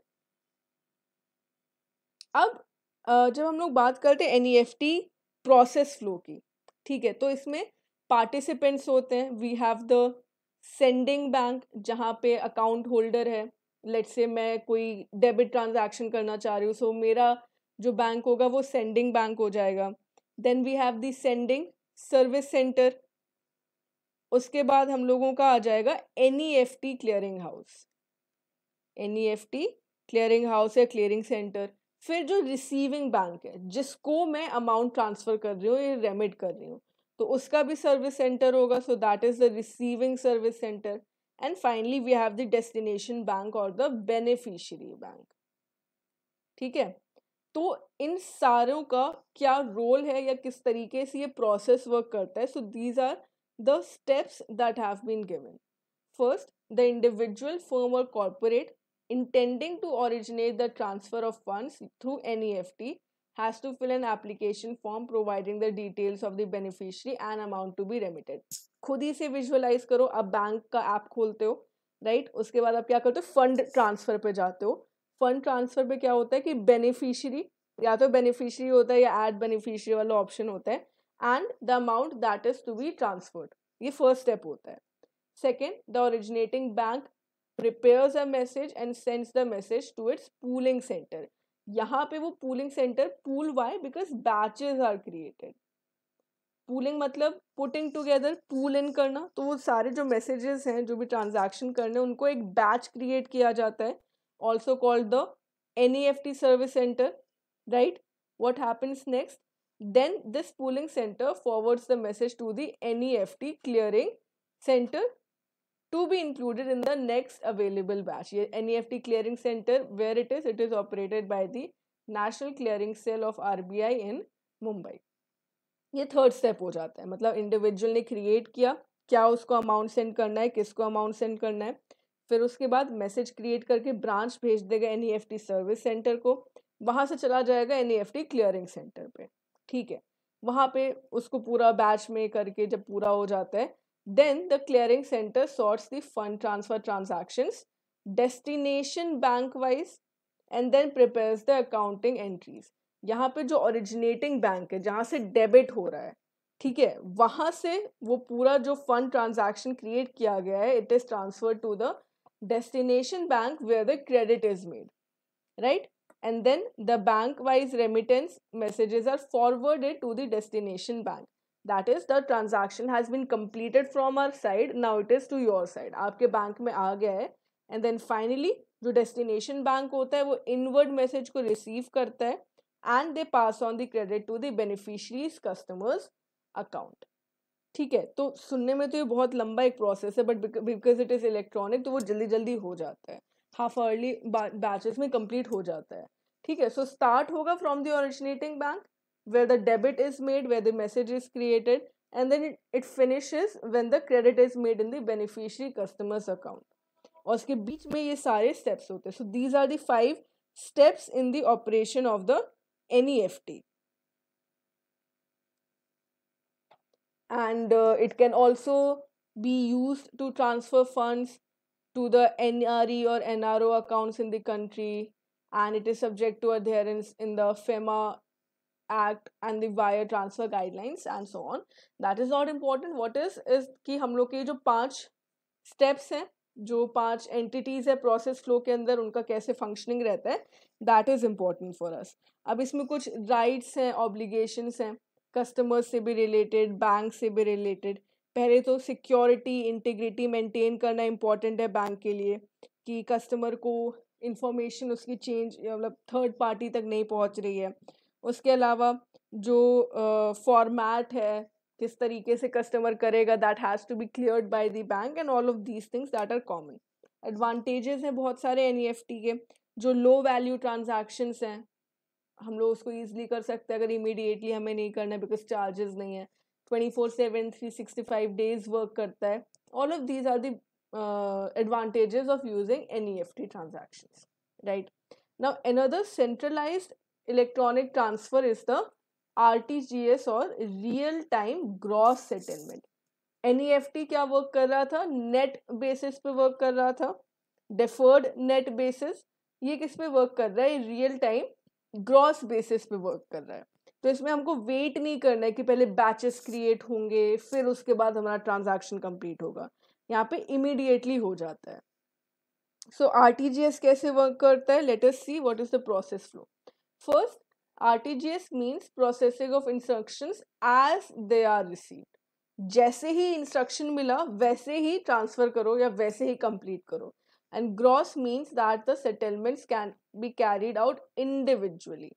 अब जब हम लोग बात करते हैं एन प्रोसेस फ्लो की ठीक है तो इसमें पार्टिसिपेंट्स होते हैं we have the sending bank जहाँ पे अकाउंट होल्डर है लेट्स से मैं कोई डेबिट ट्रांजैक्शन करना चाह रही हूँ सो so, मेरा जो बैंक होगा वो सेंडिंग बैंक हो जाएगा then we have the sending service centre उसके बाद हम लोगों का आ जाएगा N E F T clearing house N E F T clearing house या क्लियरिंग सेंटर फिर जो रिसीविंग बैंक है जिसको मैं अमाउंट ट्रांसफ़र कर रही हूँ या रेमिट कर रही हूँ तो उसका भी सर्विस सेंटर होगा so that is the receiving service centre and finally we have the destination bank और द बेनिफिशियरी बैंक ठीक है तो इन सारों का क्या रोल है या किस तरीके से ये प्रोसेस वर्क करता है so these are the steps that have been given first the individual firm और corporate intending to originate the transfer of funds through NEFT has to fill an application form providing the details of the beneficiary and amount to be remitted. खुद ही से visualise करो आप bank का app खोलते हो right right? उसके बाद आप क्या करते हो फंड ट्रांसफर पे जाते हो फंड ट्रांसफर पे क्या होता है कि बेनिफिशियरी या तो बेनिफिशियरी होता है या एड बेनिफिशियरी वाला ऑप्शन होता है and the amount that is to be transferred ये फर्स्ट स्टेप होता है second the originating bank prepares a message and sends the message to its pooling centre यहाँ पे वो pooling centre pool why because batches are created pooling मतलब putting together pool in करना तो वो सारे जो मैसेजेस हैं जो भी ट्रांजैक्शन करने उनको एक बैच क्रिएट किया जाता है also called the N E F T service centre right what happens next then this centre forwards the message to the N E F T clearing centre to be included in the next available batch. NEFT Clearing Center, where it is, it is operated by the National Clearing Cell of RBI in Mumbai. ये third step हो जाता है मतलब individual ने create किया क्या उसको amount send करना है किसको अमाउंट सेंड करना है फिर उसके बाद मैसेज क्रिएट करके ब्रांच भेज देगा एन सर्विस सेंटर को वहाँ से चला जाएगा एन क्लियरिंग सेंटर पे ठीक है वहाँ पे उसको पूरा बैच में करके जब पूरा हो जाता है Then the clearing center sorts the fund transfer transactions destination bank wise and then prepares the accounting entries. यहाँ पे जो originating bank है जहाँ से debit हो रहा है ठीक है वहाँ से वो पूरा जो fund transaction create किया गया है it is transferred to the destination bank where the credit is made right and then the bank wise remittance messages are forwarded to the destination bank that is the transaction has been completed from our side now it is to your side आपके bank में आ गया है and then finally जो destination bank होता है वो inward message को रिसीव करता है and they pass on the credit to the beneficiary's customers account ठीक है तो सुनने में तो ये बहुत लंबा एक प्रोसेस है but because it is electronic तो वो जल्दी जल्दी हो जाता है हाफ अर्ली बैचेस में कंप्लीट हो जाता है ठीक है सो स्टार्ट होगा from the originating bank where the debit is made, where the message is created, and then it, finishes when the credit is made in the beneficiary customer's account. और उसके बीच में ये steps स्टेप्स होते हैं so these are the five steps in the operation of the N and uh, it can also be used to transfer funds to the NRE or NRO accounts in the country and it is subject to adherence in the FEMA act and the wire transfer guidelines and so on that is not important what is is कि हम लोग के जो पाँच steps हैं जो पांच entities है प्रोसेस फ्लो के अंदर उनका कैसे फंक्शनिंग रहता है that is important for us अब इसमें कुछ राइट्स हैं ऑब्लिगेशंस हैं कस्टमर्स से भी रिलेटेड बैंक से भी रिलेटेड पहले तो सिक्योरिटी इंटीग्रिटी मेंटेन करना इम्पॉर्टेंट है बैंक के लिए कि कस्टमर को इंफॉर्मेशन उसकी चेंज मतलब थर्ड पार्टी तक नहीं पहुंच रही है उसके अलावा जो फॉर्मेट है किस तरीके से कस्टमर करेगा that has to be clear by the bank and all of these things that are common advantages हैं बहुत सारे एन e के जो लो वैल्यू ट्रांजेक्शन्स हैं हम लोग उसको ईजिली कर सकते हैं अगर इमीडिएटली हमें नहीं करना है बिकॉज चार्जेस नहीं है twenty four seven three sixty five days work करता है all of these are the advantages of using N E F T transactions right now another centralise electronic transfer is the RTGS और real time gross settlement एन क्या work कर रहा था net basis पे work कर रहा था डेफर्ड नेट बेसिस ये किस पे वर्क कर रहा है रियल टाइम ग्रॉस बेसिस पे वर्क कर रहा है तो इसमें हमको वेट नहीं करना है कि पहले बैचेस क्रिएट होंगे फिर उसके बाद हमारा ट्रांजैक्शन कंप्लीट होगा यहाँ पे इमीडिएटली हो जाता है सो आर कैसे वर्क करता है let us see what is the process flow First, RTGS means processing of instructions as they are received. जैसे ही इंस्ट्रक्शन मिला वैसे ही ट्रांसफर करो या वैसे ही कंप्लीट करो and gross means that the settlements can be carried out individually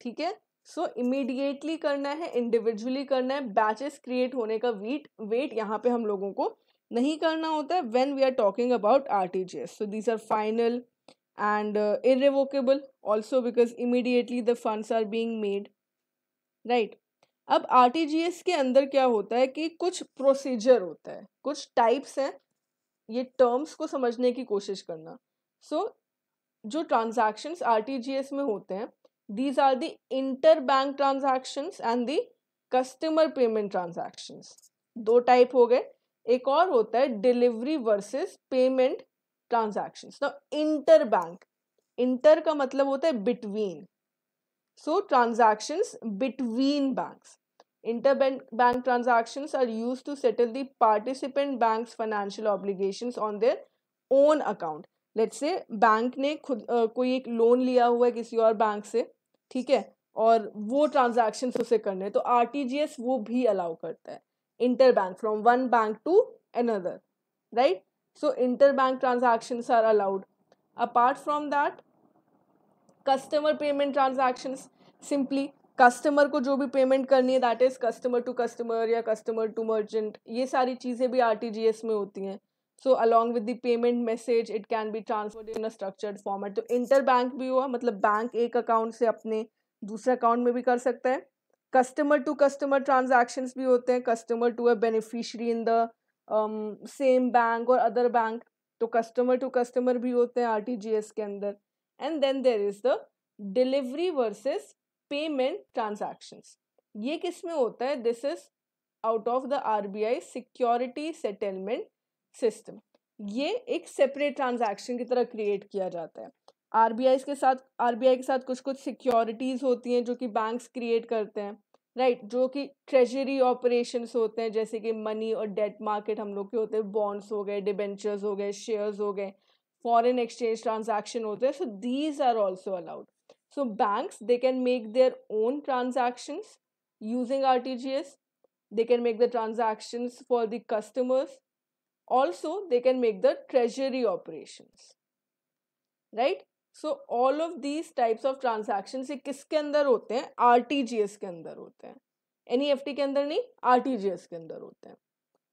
ठीक है सो इमीडिएटली करना है इंडिविजुअली करना है बैचेस क्रिएट होने का वेट वेट यहाँ पे हम लोगों को नहीं करना होता है when we are talking about R T G S so these are final and uh, irrevocable also because immediately the funds are being made right अब आर के अंदर क्या होता है कि कुछ प्रोसीजर होता है कुछ टाइप्स हैं ये टर्म्स को समझने की कोशिश करना सो so, जो transactions R T G S में होते हैं these are the inter bank transactions and the customer payment transactions दो टाइप हो गए एक और होता है डिलीवरी वर्सेस पेमेंट ट्रांजैक्शंस ना इंटर बैंक इंटर का मतलब होता है between so transactions between banks bank transactions are use to settle the participant bank financial obligations on their own account let's say bank ने खुद uh, कोई एक loan लिया हुआ है किसी और बैंक से ठीक है और वो ट्रांजैक्शन उसे करने तो आर वो भी अलाउ करता है inter bank from one bank to another right so interbank transactions are allowed apart from that customer payment transactions simply customer को जो भी पेमेंट करनी है that is customer to customer या कस्टमर टू मर्चेंट ये सारी चीज़ें भी आर में होती हैं so along with the payment message it can be transferred in a structured format तो इंटर बैंक भी हुआ मतलब बैंक एक अकाउंट से अपने दूसरे अकाउंट में भी कर सकता है कस्टमर टू कस्टमर ट्रांजेक्शन्स भी होते हैं customer to a beneficiary in the same bank और अदर बैंक तो कस्टमर टू कस्टमर भी होते हैं आर के अंदर and then there is the delivery versus payment transactions ये किस में होता है this is out of the I security settlement system ये एक सेपरेट ट्रांजेक्शन की तरह क्रिएट किया जाता है आई के साथ आई के साथ कुछ कुछ सिक्योरिटीज़ होती हैं जो कि बैंक्स क्रिएट करते हैं राइट right, जो कि ट्रेजरी ऑपरेशंस होते हैं जैसे कि मनी और डेट मार्केट हम लोग के होते हैं बॉन्ड्स हो गए डिबेंचर्स हो गए शेयर्स हो गए फॉरेन एक्सचेंज ट्रांजैक्शन होते हैं so these are also allowed so banks they can make their own transactions using RTGS. They can make the transactions for the customers also they can make the treasury operation right so all of these types of transaction ये किसके अंदर होते हैं R के अंदर होते हैं N e के अंदर नहीं आर के अंदर होते हैं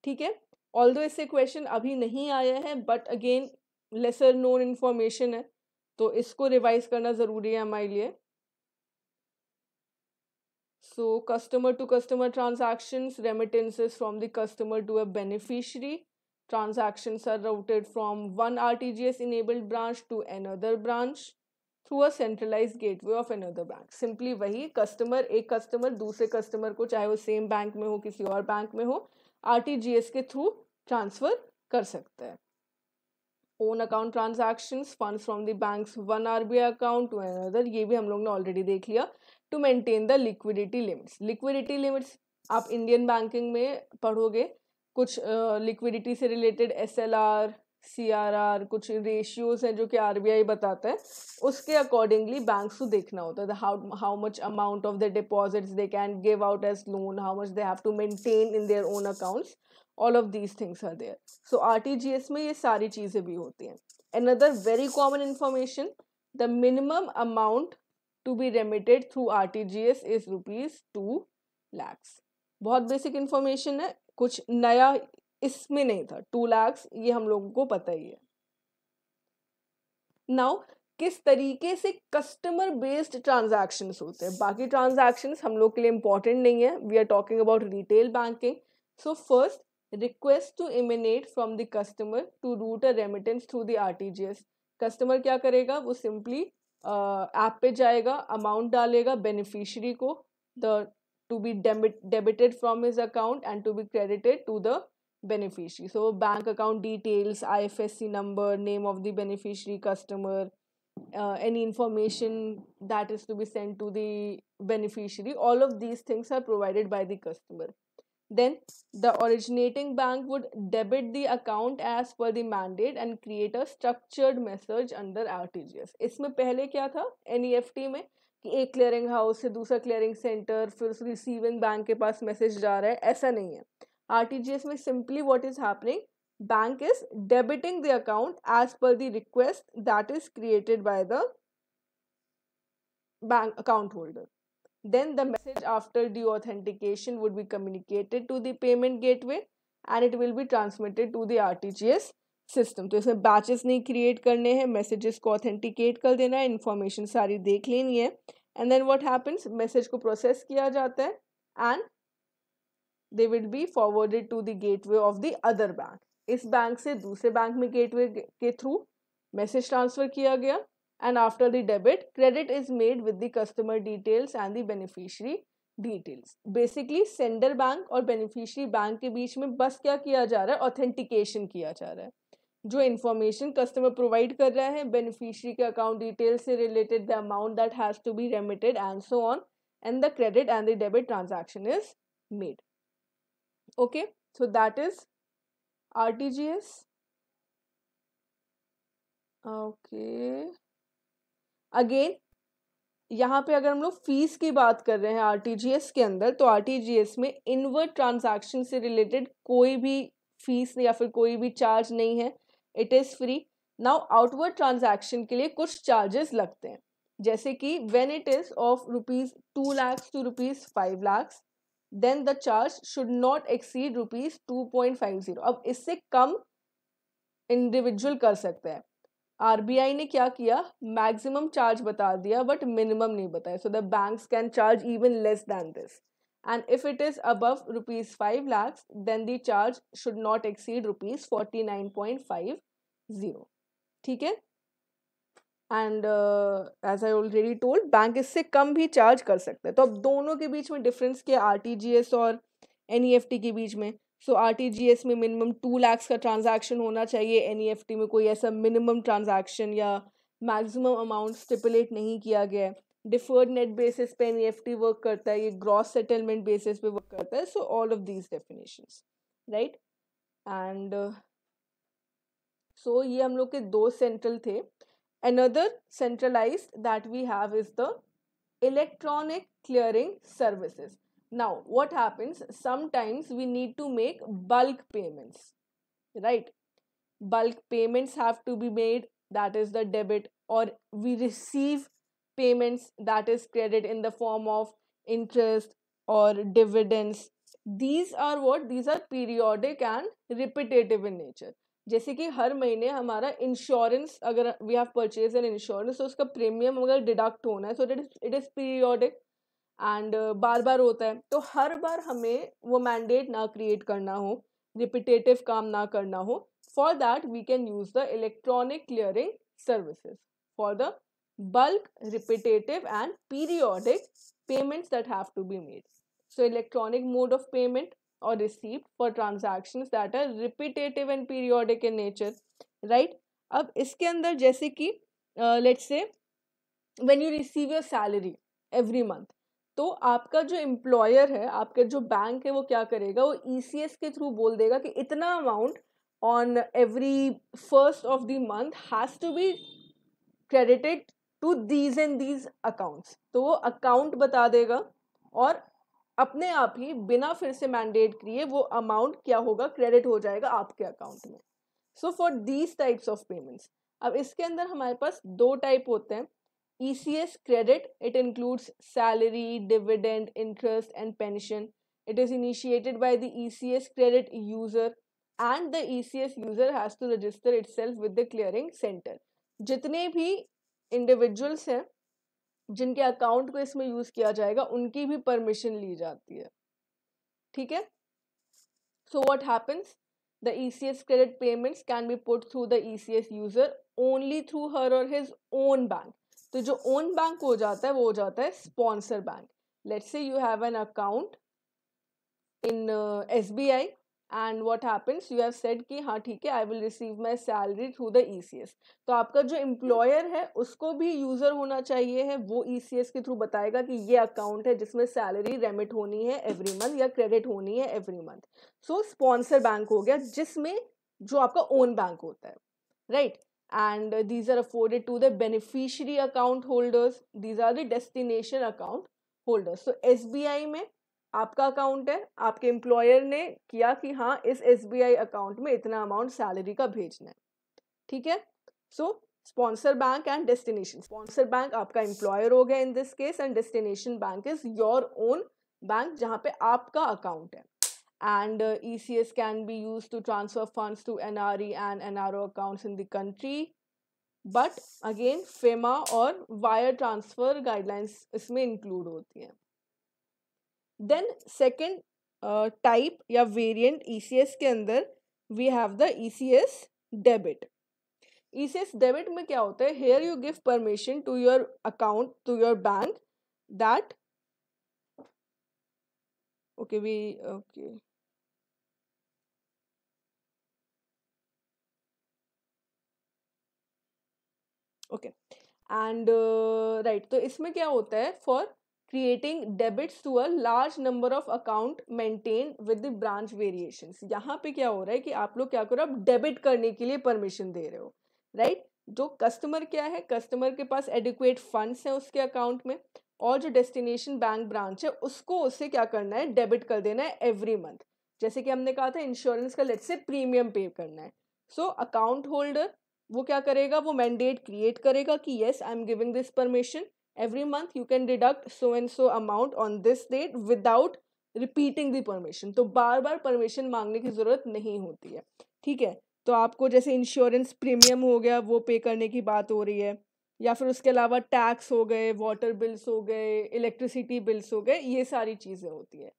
ठीक है ऑल दो इससे क्वेश्चन अभी नहीं आया है but again lesser known information है तो इसको रिवाइज करना ज़रूरी है हमारे लिए so customer to customer transactions remittances from the customer to a beneficiary Transactions are routed from one RTGS enabled branch to another branch through a centralise gateway of another bank simply वही customer एक customer दूसरे कस्टमर को चाहे वो same bank में हो किसी और बैंक में हो आरटीजीएस के थ्रू ट्रांसफर कर सकता है own account transactions funds from the banks one RBI account to another ये भी हम लोग ने ऑलरेडी देख लिया to maintain the liquidity limits liquidity limits आप इंडियन बैंकिंग में पढ़ोगे कुछ लिक्विडिटी से related S L R C R R कुछ रेशियोज हैं जो कि आर बी आई बताता है उसके अकॉर्डिंगली बैंक्स को देखना होता है how how much amount of the deposits they can give out as loan how much they have to maintain in their own accounts all of these things are there so R T G S में ये सारी चीज़ें भी होती हैं very common information the minimum amount to be remitted through R T G S is rupees two lakhs बहुत basic information है कुछ नया इसमें नहीं था टू लैक्स ये हम लोगों को पता ही है नाउ किस तरीके से कस्टमर बेस्ड ट्रांजेक्शन होते हैं बाकी ट्रांजेक्शन हम लोग के लिए इंपॉर्टेंट नहीं है we are talking about retail banking so first request to emanate from the customer to route a remittance through the R customer क्या करेगा वो सिंपली ऐप uh, पे जाएगा अमाउंट डालेगा बेनिफिशरी को the to be debited from his account and to be credited to the beneficiary. So bank account details, IFSC number, name of the beneficiary customer, uh, any information that is to be sent to the beneficiary, all of these things are provided by the customer. Then the originating bank would debit the account as per the mandate and create a structured message under RTGS. इसमें पहले क्या था NEFT ई में कि एक clearing house से दूसरा clearing centre फिर उस रिसीविंग बैंक के पास मैसेज जा रहा है ऐसा नहीं है आर में simply what is happening bank is debiting the account as per the request that is created by the bank account holder then the message after the authentication would be communicated to the payment gateway and it will be transmitted to the R T G S system तो इसमें batches नहीं create करने हैं messages को authenticate कर देना है information सारी देख लेनी है and then what happens message को प्रोसेस किया जाता है and they will be forwarded to the gateway of the other bank इस बैंक से दूसरे बैंक में गेटवे के थ्रू मैसेज ट्रांसफ़र किया गया and after the debit credit is made with the customer details and the beneficiary details basically sender bank और beneficiary bank के बीच में बस क्या किया जा रहा है ऑथेंटिकेशन किया जा रहा है जो इन्फॉर्मेशन कस्टमर प्रोवाइड कर रहा है बेनिफिशियरी के अकाउंट डिटेल से related the amount that has to be remitted and so on and the credit and the debit transaction is made okay so that is R T G S okay again यहाँ पे अगर हम लोग fees की बात कर रहे हैं आरटीजीएस के अंदर तो आरटीजीएस में इनवर्ट ट्रांजेक्शन से रिलेटेड कोई भी फीस या फिर कोई भी चार्ज नहीं है it is free now outward transaction के लिए कुछ चार्जेस लगते हैं जैसे कि when it is of rupees two lakhs to rupees five lakhs then the charge should not exceed rupees two point five zero अब इससे कम इंडिविजुअल कर सकते हैं आरबीआई ने क्या किया मैक्सिमम चार्ज बता दिया बट मिनिमम नहीं बताया so the banks can charge even less than this and if it is above rupees 5 lakhs then the charge should not exceed rupees 49.50 ठीक है and as I already told bank इससे कम भी charge कर सकते हैं तो अब दोनों के बीच में डिफरेंस क्या आर टी जी एस और एन ई एफ टी के बीच में so R T G S में मिनिमम टू लैक्स का ट्रांजैक्शन होना चाहिए एन ई एफ टी में कोई ऐसा मिनिमम ट्रांजैक्शन या मैक्सिमम अमाउंट स्टिपुलेट नहीं किया गया है डिफर्ड नेट बेसिस पे N E F T work करता है ये ग्रॉस सेटलमेंट बेसिस पे वर्क करता है so all of these definition right and so ये हम लोग के दो सेंट्रल थे another centralise that we have is the electronic clearing services now what happens sometimes we need to make bulk payments right bulk payments have to be made that is the debit और we receive payments that is credit in the form of interest or dividends these are what these are periodic and repetitive in nature जैसे कि हर महीने हमारा insurance अगर we have purchase an insurance तो उसका premium अगर deduct होना है so it is it is periodic and बार बार होता है तो हर बार हमें वो मैंडेट ना क्रिएट करना हो रिपीटेटिव काम ना करना हो for that we can use the electronic clearing services for the bulk, repetitive and periodic payments that have to be made. So electronic mode of payment or receipt for transactions that are repetitive and periodic in nature, right? ab iske andar jaise ki uh, let's say when you receive your salary every month तो आपका जो employer है आपका जो bank है वो क्या करेगा वो ई के थ्रू बोल देगा कि इतना amount on every first of the month has to be credited to these and these accounts तो वो अकाउंट बता देगा और अपने आप ही बिना फिर से मैंडेट किए वो अमाउंट क्या होगा क्रेडिट हो जाएगा आपके अकाउंट में so for these types of payments अब इसके अंदर हमारे पास दो टाइप होते हैं E C S credit it includes salary dividend interest and pension it is initiated by the E C S credit user and the E C S user has to register itself with the clearing centre जितने भी individuals हैं जिनके account को इसमें use किया जाएगा उनकी भी परमिशन ली जाती है ठीक है so what happens the E C S credit payments can be put through the E C S user only through her और हिज ओन बैंक तो जो ओन बैंक हो जाता है वो हो जाता है sponsor bank let's say you have an account in S B I and what happens you have said कि हाँ ठीक है I will receive my salary through the E C S तो आपका जो एम्प्लॉयर है उसको भी यूज़र होना चाहिए है वो ई सी एस के थ्रू बताएगा कि ये अकाउंट है जिसमें सैलरी रेमिट होनी है एवरी मंथ या क्रेडिट होनी है every month so sponsor bank हो गया जिसमें जो आपका ओन बैंक होता है right and these are afforded to the beneficiary account holders these are the destination account holders तो एस बी आई में आपका अकाउंट है आपके एम्प्लॉयर ने किया कि हाँ इस एस अकाउंट में इतना अमाउंट सैलरी का भेजना है ठीक है so sponsor bank and destination sponsor bank आपका एम्प्लॉयर हो गया in this case and destination bank is your own bank जहाँ पे आपका अकाउंट है and uh, ECS can be used to transfer funds to NRE and NRO accounts in the country. But again FEMA और wire transfer guidelines इसमें include होती हैं then second type या variant ECS e के अंदर we have the ECS debit ECS debit में क्या होता है here you give permission to your account to your bank that okay we okay okay and right तो इसमें क्या होता है for creating debits to a large number of account maintain with the branch यहाँ पे क्या हो रहा है कि आप लोग क्या करो आप डेबिट करने के लिए परमिशन दे रहे हो राइट right? जो कस्टमर क्या है कस्टमर के पास एडिक्वेट फंड्स हैं उसके अकाउंट में और जो डेस्टिनेशन बैंक ब्रांच है उसको उसे क्या करना है डेबिट कर देना है एवरी मंथ जैसे कि हमने कहा था इंश्योरेंस का लेट से प्रीमियम पे करना है सो अकाउंट होल्डर वो क्या करेगा वो मैंडेट क्रिएट करेगा कि yes I am giving this permission every month you can deduct so and so amount on this date without repeating the permission तो बार बार परमिशन मांगने की ज़रूरत नहीं होती है ठीक है तो आपको जैसे इंश्योरेंस प्रीमियम हो गया वो पे करने की बात हो रही है या फिर उसके अलावा टैक्स हो गए वाटर बिल्स हो गए इलेक्ट्रिसिटी बिल्स हो गए ये सारी चीज़ें होती है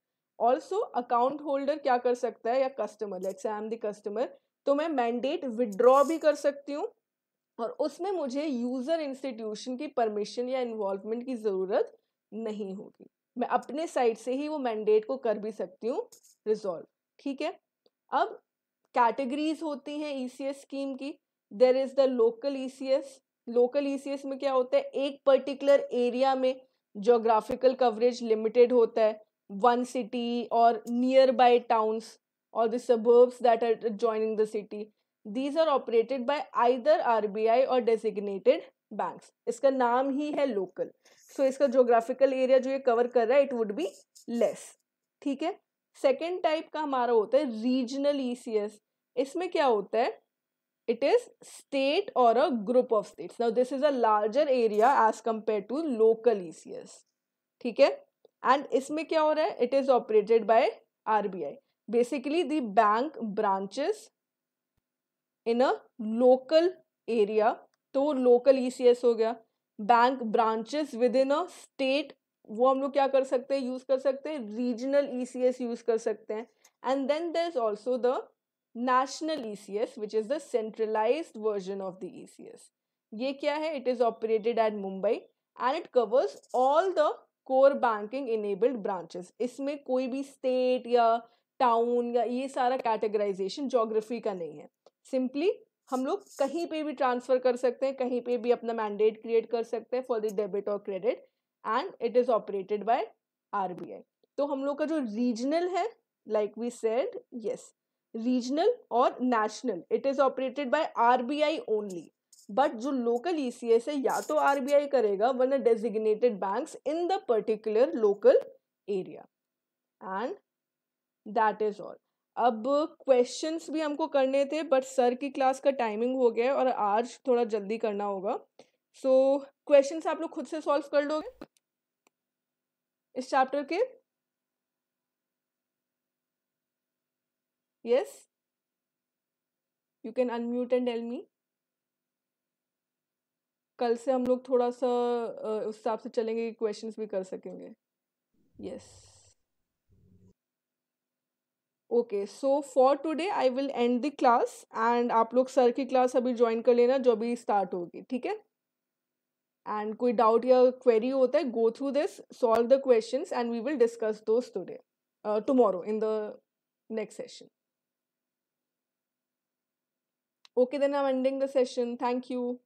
ऑल्सो अकाउंट होल्डर क्या कर सकता है या customer let's I am the customer तो मैं मैंडेट विड्रॉ भी कर सकती हूँ और उसमें मुझे यूज़र इंस्टीट्यूशन की परमिशन या इन्वॉल्वमेंट की ज़रूरत नहीं होगी मैं अपने साइड से ही वो मैंडेट को कर भी सकती हूँ रिजॉल्व ठीक है अब कैटेगरीज होती हैं ई e स्कीम की there is the local E local E में क्या होता है एक पर्टिकुलर एरिया में जोग्राफिकल कवरेज लिमिटेड होता है वन सिटी और नियर बाय टाउन्स और the suburbs that are joining the city these are operated by either I और डेजिग्नेटेड बैंक्स इसका नाम ही है लोकल सो so, इसका जोग्राफिकल एरिया जो ये कवर कर रहा है इट वुड बी लेस ठीक है सेकेंड टाइप का हमारा होता है रीजनल ई सी एस इसमें क्या होता है स्टेट और a group of group now this is a larger area as area to local E C S ठीक है एंड इसमें क्या हो रहा है it is operated by I basically the bank branches in a local area तो वो local E e हो गया bank branches within a state वो हम लोग क्या कर सकते हैं यूज़ कर सकते हैं रीजनल ई यूज़ कर सकते हैं and then there is also the national E C S which is the centralise version of the E C S ये क्या है it is operated at Mumbai and it covers all the core banking enabled branches इसमें कोई भी state या town या ये सारा कैटेगराइजेशन जोग्राफी का नहीं है सिंपली हम लोग कहीं पे भी ट्रांसफ़र कर सकते हैं कहीं पे भी अपना मैंडेट क्रिएट कर सकते हैं फॉर द डेबिट और credit and it is operated by RBI तो हम लोग का जो रीजनल है like we said yes regional और national it is operated by RBI only but जो लोकल ई सी एस है या तो आर बी आई करेगा a designated bank in the particular local area and that is all अब questions भी हमको करने थे बट सर की क्लास का टाइमिंग हो गया है और आज थोड़ा जल्दी करना होगा सो so, क्वेश्चंस आप लोग खुद से सॉल्व कर लोगे इस चैप्टर के yes you can unmute and tell me कल से हम लोग थोड़ा सा उस हिसाब से चलेंगे कि क्वेश्चंस भी कर सकेंगे yes yes. Okay so for today I will end the class and आप लोग सर की क्लास अभी ज्वाइन कर लेना जो अभी स्टार्ट होगी ठीक है एंड कोई डाउट या क्वेरी होता है go through this solve the question and we will discuss those today tomorrow in the session okay then I am ending the session thank you